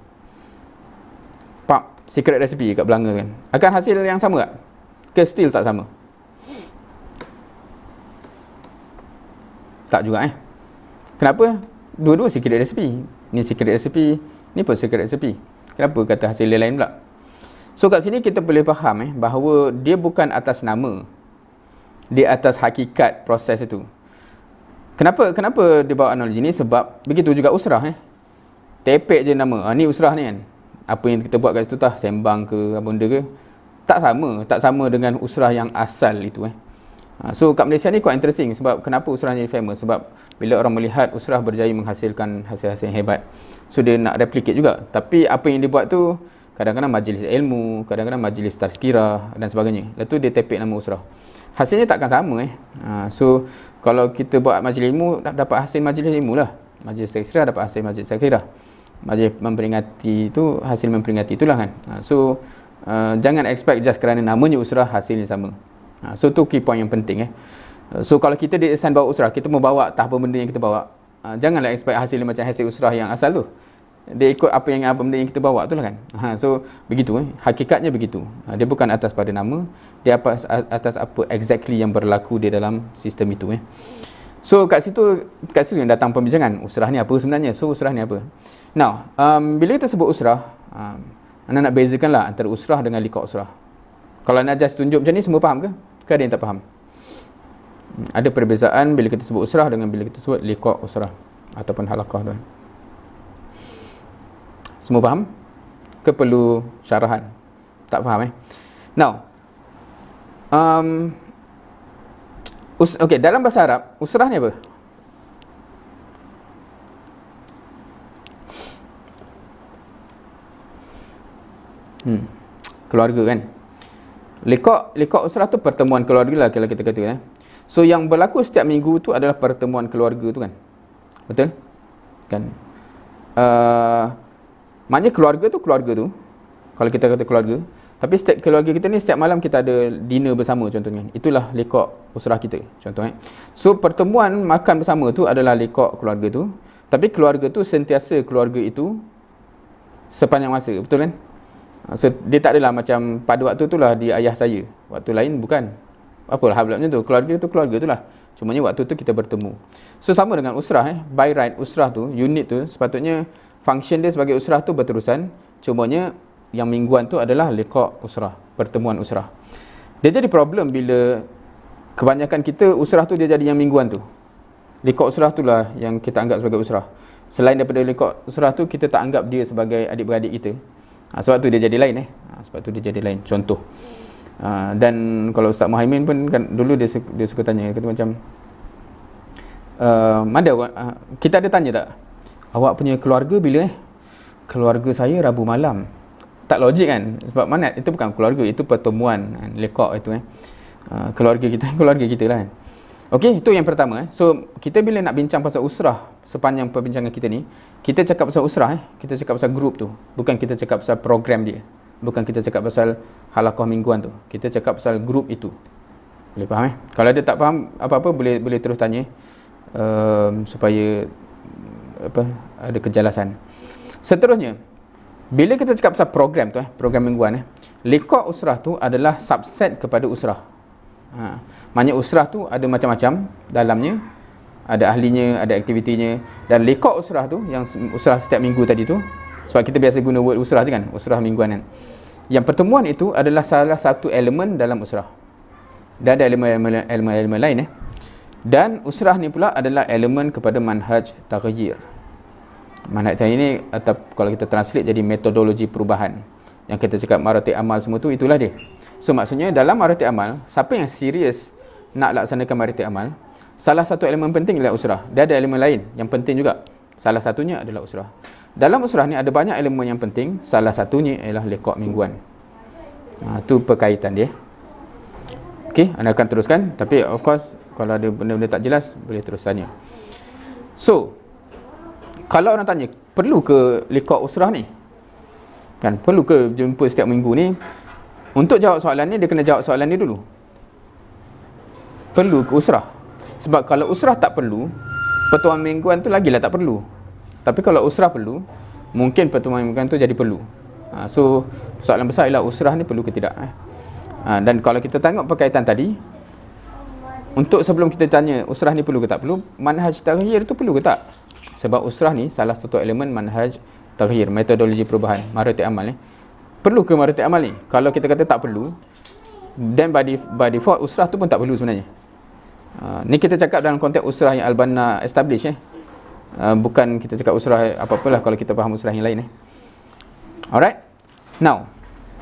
[SPEAKER 1] Pak Secret recipe kat Belanga kan Akan hasil yang sama tak? Ke still tak sama? Tak juga eh Kenapa? Dua-dua secret recipe Ni secret recipe Ni pun secret recipe Kenapa kata hasil lain pula? So kat sini kita boleh faham eh bahawa dia bukan atas nama. dia atas hakikat proses itu. Kenapa kenapa dia bawa analogi ni? Sebab begitu juga usrah eh. Tepek je nama. Ha, ni usrah ni kan. Apa yang kita buat kat situ tah sembang ke apa benda ke. Tak sama, tak sama dengan usrah yang asal itu eh. Ha, so kat Malaysia ni quite interesting sebab kenapa usrah jadi famous sebab bila orang melihat usrah berjaya menghasilkan hasil-hasil yang hebat so dia nak replicate juga tapi apa yang dia buat tu kadang-kadang majlis ilmu kadang-kadang majlis tazkira dan sebagainya lepas tu dia tepik nama usrah hasilnya takkan sama eh ha, so kalau kita buat majlis ilmu dapat hasil majlis ilmu lah majlis tazkira dapat hasil majlis tazkira majlis memperingati tu hasil memperingati itulah kan ha, so uh, jangan expect just kerana namanya usrah hasilnya sama Ha, so tu key point yang penting eh. Uh, so kalau kita di ihsan bawa usrah, kita membawa tak apa benda yang kita bawa. Ha, janganlah expect hasil macam hasil usrah yang asal tu. Dia ikut apa yang apa benda yang kita bawa tu lah kan. Ha, so begitu eh. Hakikatnya begitu. Ha, dia bukan atas pada nama. Dia atas, atas apa exactly yang berlaku di dalam sistem itu eh. So kat situ kat situ yang datang pembincangan usrah ni apa sebenarnya? So usrah ni apa? Now, um, bila kita sebut usrah, um, anda nak bezakanlah antara usrah dengan liqa usrah. Kalau najas tunjuk macam ni semua faham ke? Ke ada yang tak faham? Hmm, ada perbezaan bila kita sebut usrah dengan bila kita sebut liqa' usrah ataupun halaqah tu. Semua faham? Ke perlu syarahan? Tak faham eh? Now. Um us- okay, dalam bahasa Arab, usrah ni apa? Hmm. Keluarga kan? Lekok, lekok usrah tu pertemuan keluarga lah kalau kita kata eh. So yang berlaku setiap minggu tu adalah pertemuan keluarga tu kan. Betul? Kan. Uh, maknanya keluarga tu keluarga tu. Kalau kita kata keluarga. Tapi setiap keluarga kita ni setiap malam kita ada dinner bersama contohnya. Itulah lekok usrah kita contohnya. Eh. So pertemuan makan bersama tu adalah lekok keluarga tu. Tapi keluarga tu sentiasa keluarga itu sepanjang masa. Betul kan? Ah, so, dia tak adalah macam pada waktu tu lah di ayah saya. Waktu lain bukan. apa lah. macam tu. Keluarga tu keluarga tu lah. Cumanya waktu tu kita bertemu. So, sama dengan usrah. Eh. By right, usrah tu, unit tu sepatutnya function dia sebagai usrah tu berterusan. Cumanya yang mingguan tu adalah lekak usrah. Pertemuan usrah. Dia jadi problem bila kebanyakan kita usrah tu dia jadi yang mingguan tu. Lekak usrah tu lah yang kita anggap sebagai usrah. Selain daripada lekak usrah tu, kita tak anggap dia sebagai adik-beradik kita ha, sebab tu dia jadi lain eh ha, sebab tu dia jadi lain contoh ha, dan kalau Ustaz Muhaimin pun kan, dulu dia suka, dia suka tanya kata macam uh, mana uh, kita ada tanya tak awak punya keluarga bila eh keluarga saya Rabu malam tak logik kan sebab mana itu bukan keluarga itu pertemuan kan, lekok itu eh uh, keluarga kita keluarga kita lah kan Okey, itu yang pertama. Eh. So, kita bila nak bincang pasal usrah sepanjang perbincangan kita ni, kita cakap pasal usrah, eh? kita cakap pasal grup tu. Bukan kita cakap pasal program dia. Bukan kita cakap pasal halakoh mingguan tu. Kita cakap pasal grup itu. Boleh faham eh? Kalau dia tak faham apa-apa, boleh boleh terus tanya. Um, supaya apa ada kejelasan. Seterusnya, bila kita cakap pasal program tu, eh? program mingguan, eh? lekor usrah tu adalah subset kepada usrah. Ha. Maknanya usrah tu ada macam-macam dalamnya. Ada ahlinya, ada aktivitinya. Dan lekor usrah tu, yang usrah setiap minggu tadi tu. Sebab kita biasa guna word usrah je kan? Usrah mingguan kan? Yang pertemuan itu adalah salah satu elemen dalam usrah. Dan ada elemen-elemen lain eh. Dan usrah ni pula adalah elemen kepada manhaj taghyir. Manhaj taghyir ni atau kalau kita translate jadi metodologi perubahan. Yang kita cakap maratik amal semua tu itulah dia. So maksudnya dalam mariti amal, siapa yang serius nak laksanakan mariti amal, salah satu elemen penting ialah usrah. Dia ada elemen lain yang penting juga. Salah satunya adalah usrah. Dalam usrah ni ada banyak elemen yang penting. Salah satunya ialah lekok mingguan. Ha, tu perkaitan dia. Okay, anda akan teruskan. Tapi of course, kalau ada benda-benda tak jelas, boleh terus tanya. So, kalau orang tanya, perlu ke lekok usrah ni? Kan, perlu ke jumpa setiap minggu ni? Untuk jawab soalan ni, dia kena jawab soalan ni dulu. Perlu ke usrah? Sebab kalau usrah tak perlu, pertemuan mingguan tu lagilah tak perlu. Tapi kalau usrah perlu, mungkin pertemuan mingguan tu jadi perlu. Ha, so, soalan besar ialah usrah ni perlu ke tidak. Eh? Ha, dan kalau kita tengok perkaitan tadi, untuk sebelum kita tanya usrah ni perlu ke tak perlu, manhaj tahir tu perlu ke tak? Sebab usrah ni salah satu elemen manhaj tahir, metodologi perubahan, maratik amal ni. Eh? perlu ke maritik amal ni? Kalau kita kata tak perlu, then by, def- by default usrah tu pun tak perlu sebenarnya. Uh, ni kita cakap dalam konteks usrah yang Al-Banna establish eh. Uh, bukan kita cakap usrah apa-apalah kalau kita faham usrah yang lain eh. Alright? Now,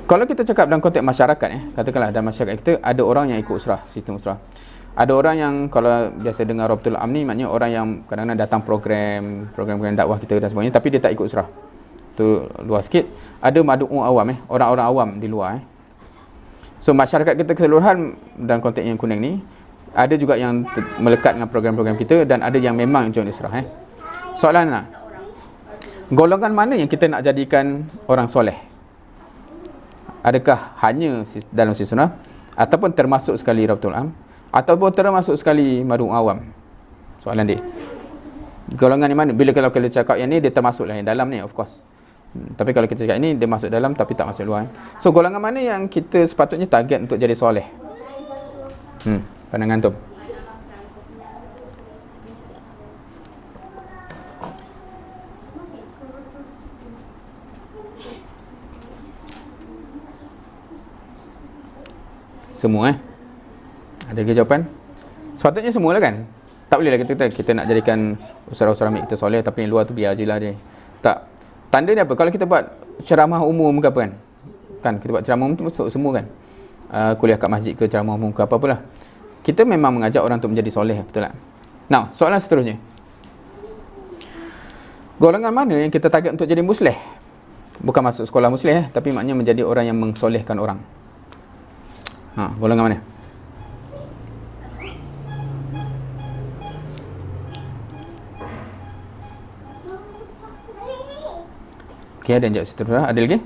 [SPEAKER 1] kalau kita cakap dalam konteks masyarakat eh, katakanlah dalam masyarakat kita ada orang yang ikut usrah, sistem usrah. Ada orang yang kalau biasa dengar Rabtul Amni, maknanya orang yang kadang-kadang datang program, program-program dakwah kita dan sebagainya tapi dia tak ikut usrah tu luar sikit ada madu'u awam eh orang-orang awam di luar eh so masyarakat kita keseluruhan dan konteks yang kuning ni ada juga yang melekat dengan program-program kita dan ada yang memang join israh eh soalan lah golongan mana yang kita nak jadikan orang soleh adakah hanya dalam si sunnah ataupun termasuk sekali rabtul am ataupun termasuk sekali madu'u awam soalan dia golongan yang mana bila kalau kita cakap yang ni dia termasuklah yang dalam ni of course tapi kalau kita cakap ini dia masuk dalam tapi tak masuk luar. Eh. So golongan mana yang kita sepatutnya target untuk jadi soleh? Hmm, pandangan tu. Semua eh? Ada lagi jawapan? Sepatutnya lah kan? Tak boleh lah kita, kita, nak jadikan usaha-usaha ambil kita soleh tapi yang luar tu biar je lah dia. Tak, tanda ni apa kalau kita buat ceramah umum ke apa kan kan kita buat ceramah umum masuk semua kan uh, kuliah kat masjid ke ceramah umum ke apa-apalah kita memang mengajak orang untuk menjadi soleh betul tak now soalan seterusnya golongan mana yang kita target untuk jadi musleh? bukan masuk sekolah musleh, eh tapi maknanya menjadi orang yang mengsolehkan orang ha golongan mana Okey, ada jawab seterusnya. Ha? Ada lagi?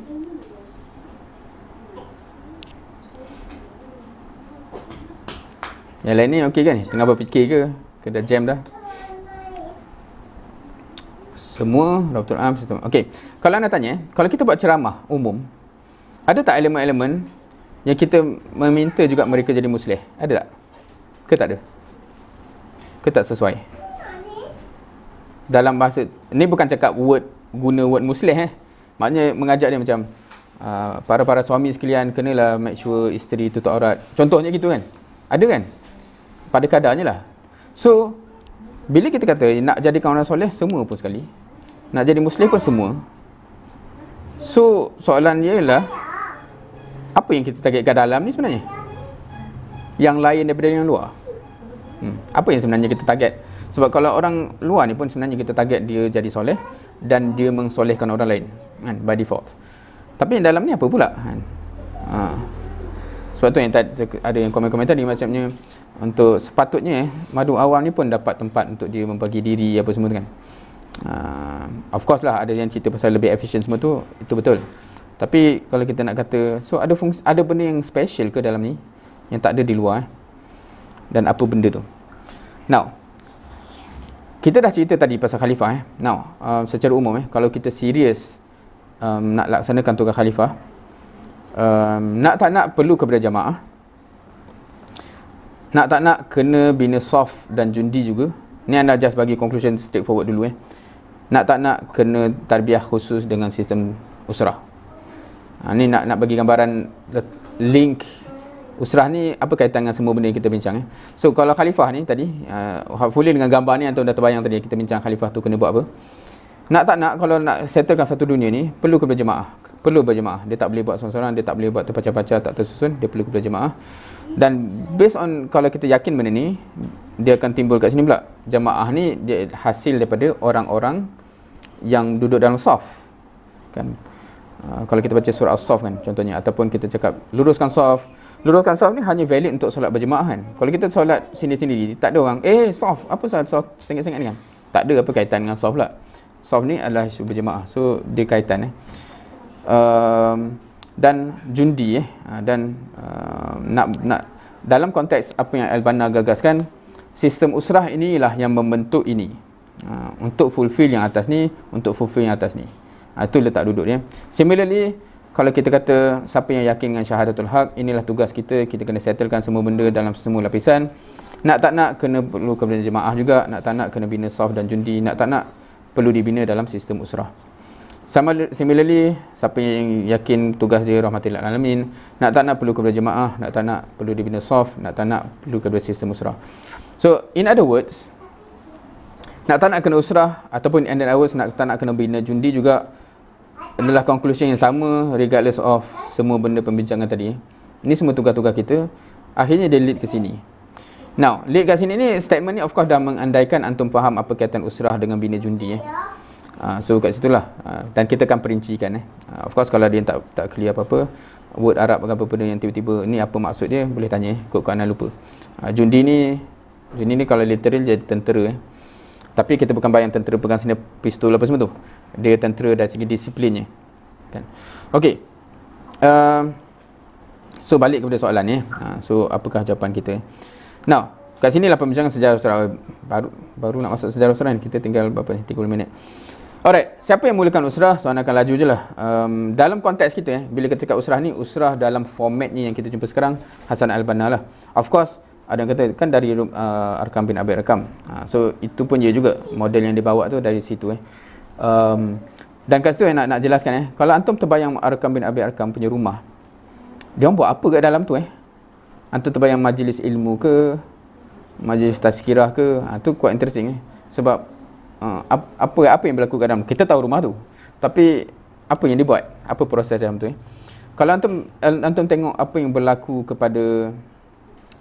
[SPEAKER 1] Yang lain ni okey kan? Tengah berfikir ke? Ke dah jam dah? Semua Dr. Am sistem. Okey. Kalau anda tanya, kalau kita buat ceramah umum, ada tak elemen-elemen yang kita meminta juga mereka jadi muslim? Ada tak? Ke tak ada? Ke tak sesuai? Dalam bahasa ni bukan cakap word guna word muslim eh. Maknanya mengajak dia macam uh, para-para suami sekalian kenalah make sure isteri tutup aurat. Contohnya gitu kan. Ada kan? Pada kadarnya lah. So, bila kita kata nak jadi orang soleh, semua pun sekali. Nak jadi muslim pun semua. So, soalan dia ialah apa yang kita targetkan dalam ni sebenarnya? Yang lain daripada yang luar. Hmm. Apa yang sebenarnya kita target? Sebab kalau orang luar ni pun sebenarnya kita target dia jadi soleh dan dia mensolehkan orang lain kan, by default. Tapi yang dalam ni apa pula? Kan? Ha. Sebab tu yang ada yang komen-komen tadi macamnya untuk sepatutnya eh, madu awam ni pun dapat tempat untuk dia membagi diri apa semua tu kan. Uh, of course lah ada yang cerita pasal lebih efisien semua tu itu betul. Tapi kalau kita nak kata so ada fungsi, ada benda yang special ke dalam ni yang tak ada di luar eh? dan apa benda tu. Now kita dah cerita tadi pasal khalifah eh. Now uh, secara umum eh kalau kita serius um, nak laksanakan tugas khalifah um, nak tak nak perlu kepada jamaah nak tak nak kena bina soft dan jundi juga ni anda just bagi conclusion straightforward dulu eh nak tak nak kena tarbiah khusus dengan sistem usrah ha, ni nak nak bagi gambaran link usrah ni apa kaitan dengan semua benda yang kita bincang eh so kalau khalifah ni tadi uh, hopefully dengan gambar ni antum dah terbayang tadi kita bincang khalifah tu kena buat apa nak tak nak kalau nak settlekan satu dunia ni perlu ke berjemaah. Perlu berjemaah. Dia tak boleh buat seorang-seorang, dia tak boleh buat terpacar-pacar, tak tersusun, dia perlu ke berjemaah. Dan based on kalau kita yakin benda ni, dia akan timbul kat sini pula. Jemaah ni dia hasil daripada orang-orang yang duduk dalam saf. Kan? Uh, kalau kita baca surah as-saf kan contohnya ataupun kita cakap luruskan saf luruskan saf ni hanya valid untuk solat berjemaah kan kalau kita solat sini-sini tak ada orang eh saf apa saf sengit-sengit ni kan tak ada apa kaitan dengan saf pula sauf ni adalah isu berjemaah so dia kaitan eh um, dan jundi eh ha, dan um, nak nak dalam konteks apa yang Albana gagaskan sistem usrah inilah yang membentuk ini uh, untuk fulfill yang atas ni untuk fulfill yang atas ni uh, ha, itu letak duduk dia eh. similarly kalau kita kata siapa yang yakin dengan syahadatul haq inilah tugas kita kita kena settlekan semua benda dalam semua lapisan nak tak nak kena perlu kepada jemaah juga nak tak nak kena bina sah dan jundi nak tak nak perlu dibina dalam sistem usrah. Sama similarly, siapa yang yakin tugas dia rahmatillah alamin, nak tak nak perlu kepada jemaah, nak tak nak perlu dibina soft, nak tak nak perlu kepada sistem usrah. So, in other words, nak tak nak kena usrah ataupun in other words, nak tak nak kena bina jundi juga adalah conclusion yang sama regardless of semua benda pembincangan tadi. Ini semua tugas-tugas kita. Akhirnya dia lead ke sini. Now, lihat kat sini ni, statement ni of course dah mengandaikan antum faham apa kaitan usrah dengan bina jundi eh. Uh, so kat situlah uh, dan kita akan perincikan eh. Uh, of course kalau dia tak tak clear apa-apa word Arab apa apa benda yang tiba-tiba ni apa maksud dia boleh tanya eh. Kok kau lupa. Uh, jundi ni jundi ni kalau literal jadi tentera eh. Tapi kita bukan bayang tentera pegang sini pistol apa semua tu. Dia tentera dari segi disiplinnya. Eh. Kan. Okey. Uh, so balik kepada soalan ni. Eh. Uh, so apakah jawapan kita? Eh? Now, kat sini lah pembincangan sejarah Australia. Baru baru nak masuk sejarah Australia kita tinggal berapa 30 minit. Alright, siapa yang mulakan usrah? So, akan laju je lah. Um, dalam konteks kita, eh, bila kita cakap usrah ni, usrah dalam format ni yang kita jumpa sekarang, Hasan Al-Banna lah. Of course, ada yang kata kan dari uh, Arkam bin Abid Rakam. Uh, so, itu pun dia juga model yang dibawa tu dari situ. Eh. Um, dan kat situ eh, nak, nak jelaskan, eh, kalau antum terbayang Arkam bin Abid Rakam punya rumah, dia buat apa kat dalam tu? Eh? Antara terbayang majlis ilmu ke Majlis tazkirah ke ha, Tu quite interesting eh. Sebab uh, apa apa yang berlaku kadang dalam Kita tahu rumah tu Tapi apa yang dibuat Apa proses dalam tu eh? Kalau antum, antum tengok apa yang berlaku kepada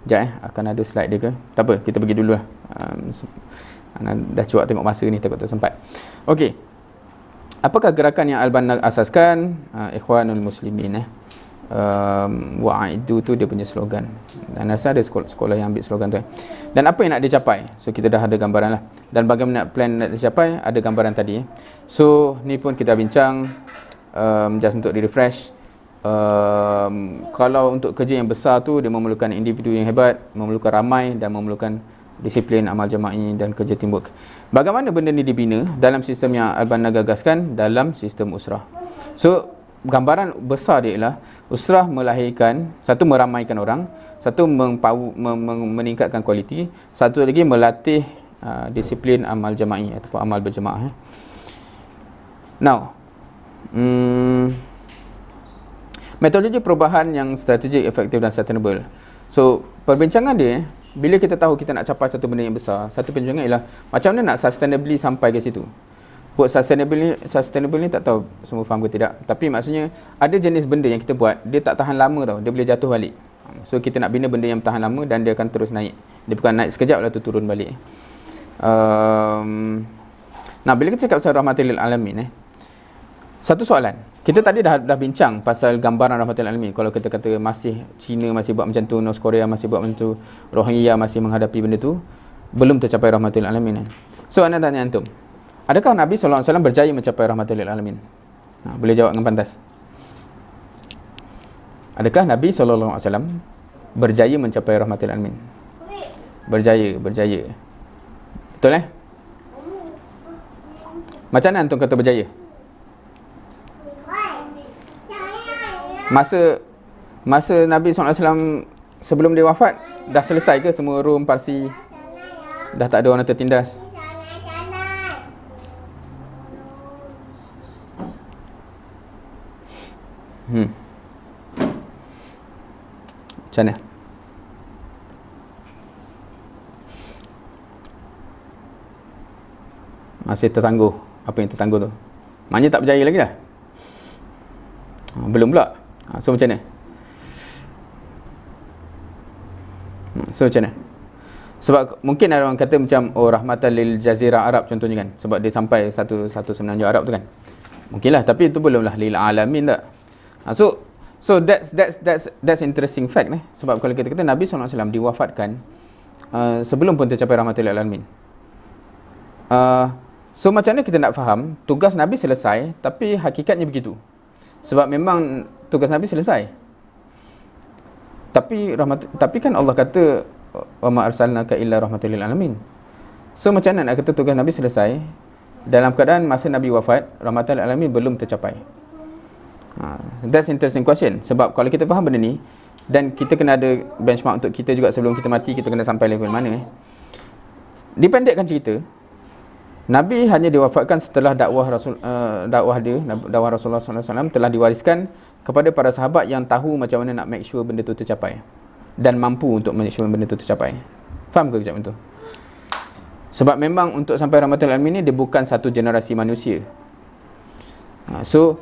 [SPEAKER 1] Sekejap eh, akan ada slide dia ke Tak apa, kita pergi dulu lah um, dah cuba tengok masa ni takut tak sempat Okey Apakah gerakan yang Al-Banna asaskan uh, Ikhwanul Muslimin eh? Um, wa'idu tu dia punya slogan dan rasa ada sekolah, sekolah yang ambil slogan tu eh. dan apa yang nak dia capai so kita dah ada gambaran lah dan bagaimana nak plan nak dia capai ada gambaran tadi eh. so ni pun kita bincang um, just untuk di refresh um, kalau untuk kerja yang besar tu dia memerlukan individu yang hebat memerlukan ramai dan memerlukan disiplin amal jama'i dan kerja timbuk. bagaimana benda ni dibina dalam sistem yang Alban gagaskan dalam sistem usrah so gambaran besar dia ialah usrah melahirkan satu meramaikan orang satu mempau, mem, mem, meningkatkan kualiti satu lagi melatih uh, disiplin amal jama'i ataupun amal berjemaah eh. now hmm, metodologi perubahan yang strategik efektif dan sustainable so perbincangan dia bila kita tahu kita nak capai satu benda yang besar satu perbincangan ialah macam mana nak sustainably sampai ke situ Word sustainable ni, sustainable ni tak tahu semua faham ke tidak. Tapi maksudnya ada jenis benda yang kita buat, dia tak tahan lama tau. Dia boleh jatuh balik. So kita nak bina benda yang tahan lama dan dia akan terus naik. Dia bukan naik sekejap lah tu turun balik. Um, nah bila kita cakap pasal rahmatil alamin eh. Satu soalan. Kita tadi dah dah bincang pasal gambaran rahmatil alamin. Kalau kita kata masih China masih buat macam tu, North Korea masih buat macam tu, Rohingya masih menghadapi benda tu, belum tercapai rahmatil alamin. Eh. So anda tanya antum. Adakah Nabi SAW berjaya mencapai rahmatil alamin? Ha, boleh jawab dengan pantas. Adakah Nabi SAW berjaya mencapai rahmatil alamin? Berjaya, berjaya. Betul eh? Macam mana antum kata berjaya? Masa masa Nabi SAW sebelum dia wafat, dah selesai ke semua rum Parsi? Dah tak ada orang tertindas? Tertindas? Hmm. Macam mana? Masih tertangguh. Apa yang tertangguh tu? Maknanya tak berjaya lagi dah? Ah, belum pula. Ah, so macam mana? Hmm, so macam mana? Sebab mungkin ada orang kata macam oh rahmatan lil jazira Arab contohnya kan. Sebab dia sampai satu satu semenanjung Arab tu kan. Mungkinlah tapi itu belumlah lil alamin tak. Ha, so so that's that's that's that's interesting fact eh. Sebab kalau kita kata Nabi SAW diwafatkan uh, sebelum pun tercapai rahmatul alamin. Uh, so macam mana kita nak faham tugas Nabi selesai tapi hakikatnya begitu. Sebab memang tugas Nabi selesai. Tapi rahmat tapi kan Allah kata wa ma arsalnaka illa rahmatul alamin. So macam mana nak kata tugas Nabi selesai dalam keadaan masa Nabi wafat rahmatul alamin belum tercapai. Ha, that's interesting question Sebab kalau kita faham benda ni Dan kita kena ada benchmark untuk kita juga Sebelum kita mati kita kena sampai level mana eh. Dipendekkan cerita Nabi hanya diwafatkan setelah dakwah Rasul uh, dakwah dia dakwah Rasulullah saw telah diwariskan kepada para sahabat yang tahu macam mana nak make sure benda tu tercapai dan mampu untuk make sure benda tu tercapai. Faham ke kejap tu? Sebab memang untuk sampai Ramadhan Alamin ni dia bukan satu generasi manusia. Ha, so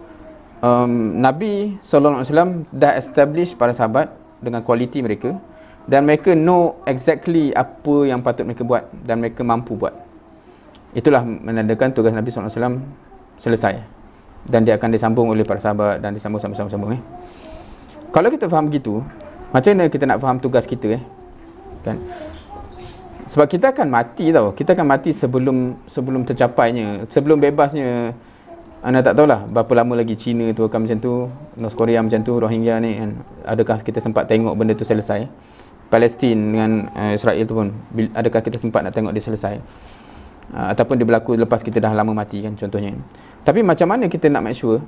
[SPEAKER 1] um, Nabi saw. alaihi dah establish para sahabat dengan kualiti mereka dan mereka know exactly apa yang patut mereka buat dan mereka mampu buat. Itulah menandakan tugas Nabi SAW selesai. Dan dia akan disambung oleh para sahabat dan disambung sambung-sambung. Eh. Kalau kita faham begitu, macam mana kita nak faham tugas kita? Eh? Kan? Sebab kita akan mati tau. Kita akan mati sebelum sebelum tercapainya, sebelum bebasnya anda tak tahulah berapa lama lagi China tu akan macam tu North Korea macam tu Rohingya ni kan adakah kita sempat tengok benda tu selesai Palestin dengan uh, Israel tu pun adakah kita sempat nak tengok dia selesai uh, ataupun dia berlaku lepas kita dah lama mati kan contohnya kan? tapi macam mana kita nak make sure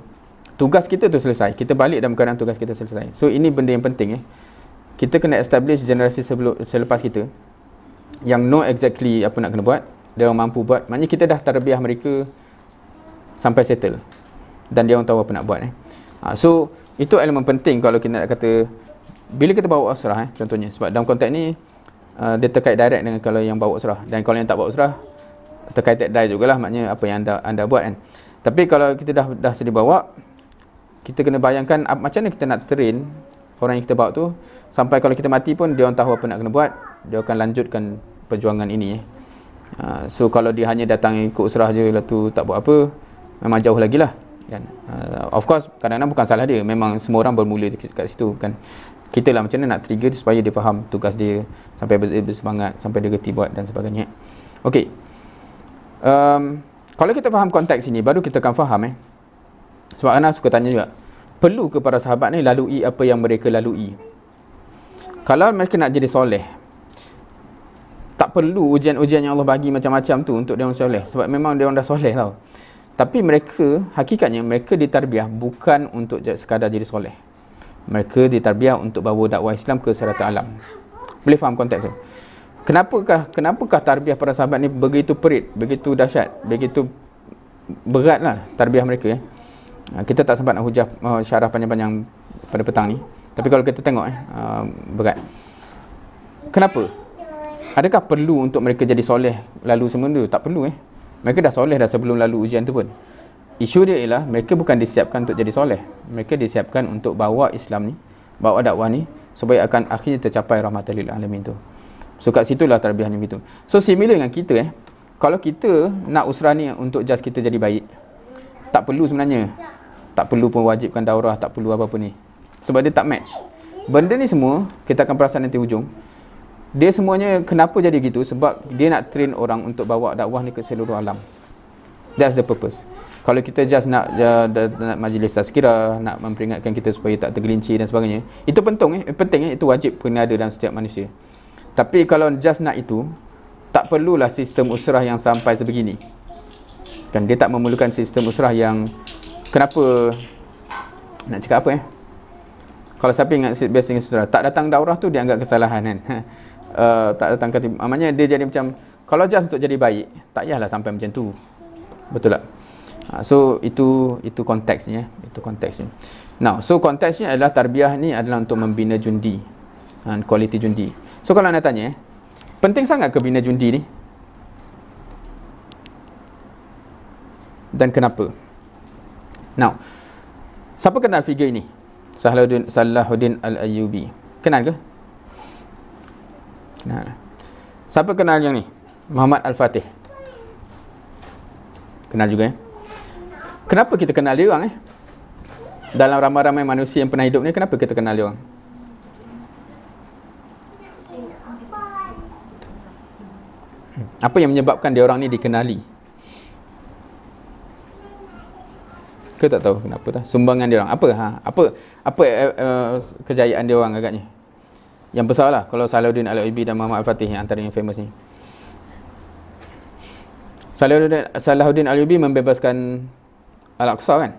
[SPEAKER 1] tugas kita tu selesai kita balik dalam keadaan tugas kita selesai so ini benda yang penting eh kita kena establish generasi sebelum selepas kita yang know exactly apa nak kena buat dia mampu buat maknanya kita dah tarbiah mereka sampai settle dan dia orang tahu apa nak buat eh. Ha, so itu elemen penting kalau kita nak kata bila kita bawa usrah eh, contohnya sebab dalam konteks ni uh, dia terkait direct dengan kalau yang bawa usrah dan kalau yang tak bawa usrah terkait juga lah maknanya apa yang anda anda buat kan. Tapi kalau kita dah dah sedia bawa kita kena bayangkan uh, macam mana kita nak train orang yang kita bawa tu sampai kalau kita mati pun dia orang tahu apa nak kena buat, dia akan lanjutkan perjuangan ini eh. Uh, so kalau dia hanya datang ikut usrah je lalu tak buat apa memang jauh lagi lah kan? Uh, of course kadang-kadang bukan salah dia memang semua orang bermula dekat situ kan kita lah macam mana nak trigger supaya dia faham tugas dia sampai bersemangat sampai dia reti buat dan sebagainya ok um, kalau kita faham konteks ini baru kita akan faham eh sebab Ana suka tanya juga perlu ke para sahabat ni lalui apa yang mereka lalui kalau mereka nak jadi soleh tak perlu ujian-ujian yang Allah bagi macam-macam tu untuk dia orang soleh sebab memang dia orang dah soleh tau lah. Tapi mereka, hakikatnya mereka ditarbiah bukan untuk sekadar jadi soleh. Mereka ditarbiah untuk bawa dakwah Islam ke serata alam. Boleh faham konteks tu? Kenapakah, kenapakah tarbiah para sahabat ni begitu perit, begitu dahsyat, begitu lah tarbiah mereka eh? Ha, kita tak sempat nak hujah uh, syarah panjang-panjang pada petang ni. Tapi kalau kita tengok eh, uh, berat. Kenapa? Adakah perlu untuk mereka jadi soleh lalu semua tu? Tak perlu eh mereka dah soleh dah sebelum lalu ujian tu pun isu dia ialah mereka bukan disiapkan untuk jadi soleh mereka disiapkan untuk bawa Islam ni bawa dakwah ni supaya akan akhirnya tercapai rahmatan alamin tu so kat situlah terlebihannya begitu so similar dengan kita eh kalau kita nak usrah ni untuk just kita jadi baik tak perlu sebenarnya tak perlu pun wajibkan daurah tak perlu apa-apa ni sebab dia tak match benda ni semua kita akan perasan nanti hujung dia semuanya kenapa jadi gitu sebab dia nak train orang untuk bawa dakwah ni ke seluruh alam. That's the purpose. Kalau kita just nak ya, nak majlis tazkirah, nak memperingatkan kita supaya tak tergelincir dan sebagainya, itu penting eh, penting eh, itu wajib kena ada dalam setiap manusia. Tapi kalau just nak itu, tak perlulah sistem usrah yang sampai sebegini. Dan dia tak memerlukan sistem usrah yang kenapa nak cakap apa eh? Kalau siapa ingat biasa usrah tak datang daurah tu dia anggap kesalahan kan. uh, tak datang ke maknanya dia jadi macam kalau just untuk jadi baik tak payahlah sampai macam tu betul tak uh, so itu itu konteksnya itu konteksnya now so konteksnya adalah tarbiyah ni adalah untuk membina jundi dan ha, kualiti jundi so kalau nak tanya penting sangat ke bina jundi ni dan kenapa now siapa kenal figure ini Salahuddin Salahuddin al ayubi kenal ke Nah. Siapa kenal yang ni? Muhammad Al-Fatih. Kenal juga ya? Eh? Kenapa kita kenal dia orang eh? Dalam ramai-ramai manusia yang pernah hidup ni kenapa kita kenal dia orang? Hmm. Apa yang menyebabkan dia orang ni dikenali? Kita tak tahu kenapa dah. Sumbangan dia orang. Apa ha? Apa apa uh, kejayaan dia orang agaknya? yang besar lah kalau Salahuddin Al-Aibi dan Muhammad Al-Fatih yang antara yang famous ni Salahuddin, Salahuddin Al-Aibi membebaskan Al-Aqsa kan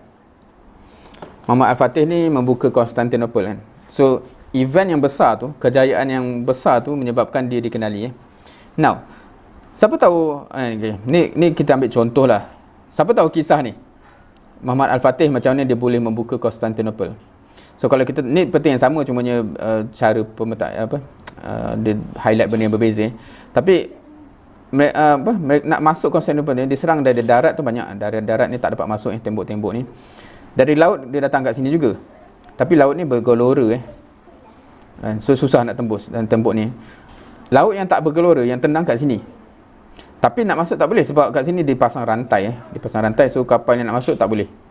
[SPEAKER 1] Muhammad Al-Fatih ni membuka Konstantinopel. kan so event yang besar tu kejayaan yang besar tu menyebabkan dia dikenali eh? now siapa tahu okay, eh, ni, ni kita ambil contoh lah siapa tahu kisah ni Muhammad Al-Fatih macam mana dia boleh membuka Konstantinopel? So kalau kita ni peti yang sama cuma uh, cara pemeta apa uh, dia highlight benda yang berbeza. Eh. Tapi mereka, uh, apa, mereka nak masuk konsep ni penting. Dia serang dari darat tu banyak. Dari darat ni tak dapat masuk eh, tembok-tembok ni. Dari laut dia datang kat sini juga. Tapi laut ni bergelora eh. So susah nak tembus dan tembok ni. Laut yang tak bergelora, yang tenang kat sini. Tapi nak masuk tak boleh sebab kat sini dipasang rantai eh. Dipasang rantai so kapal yang nak masuk tak boleh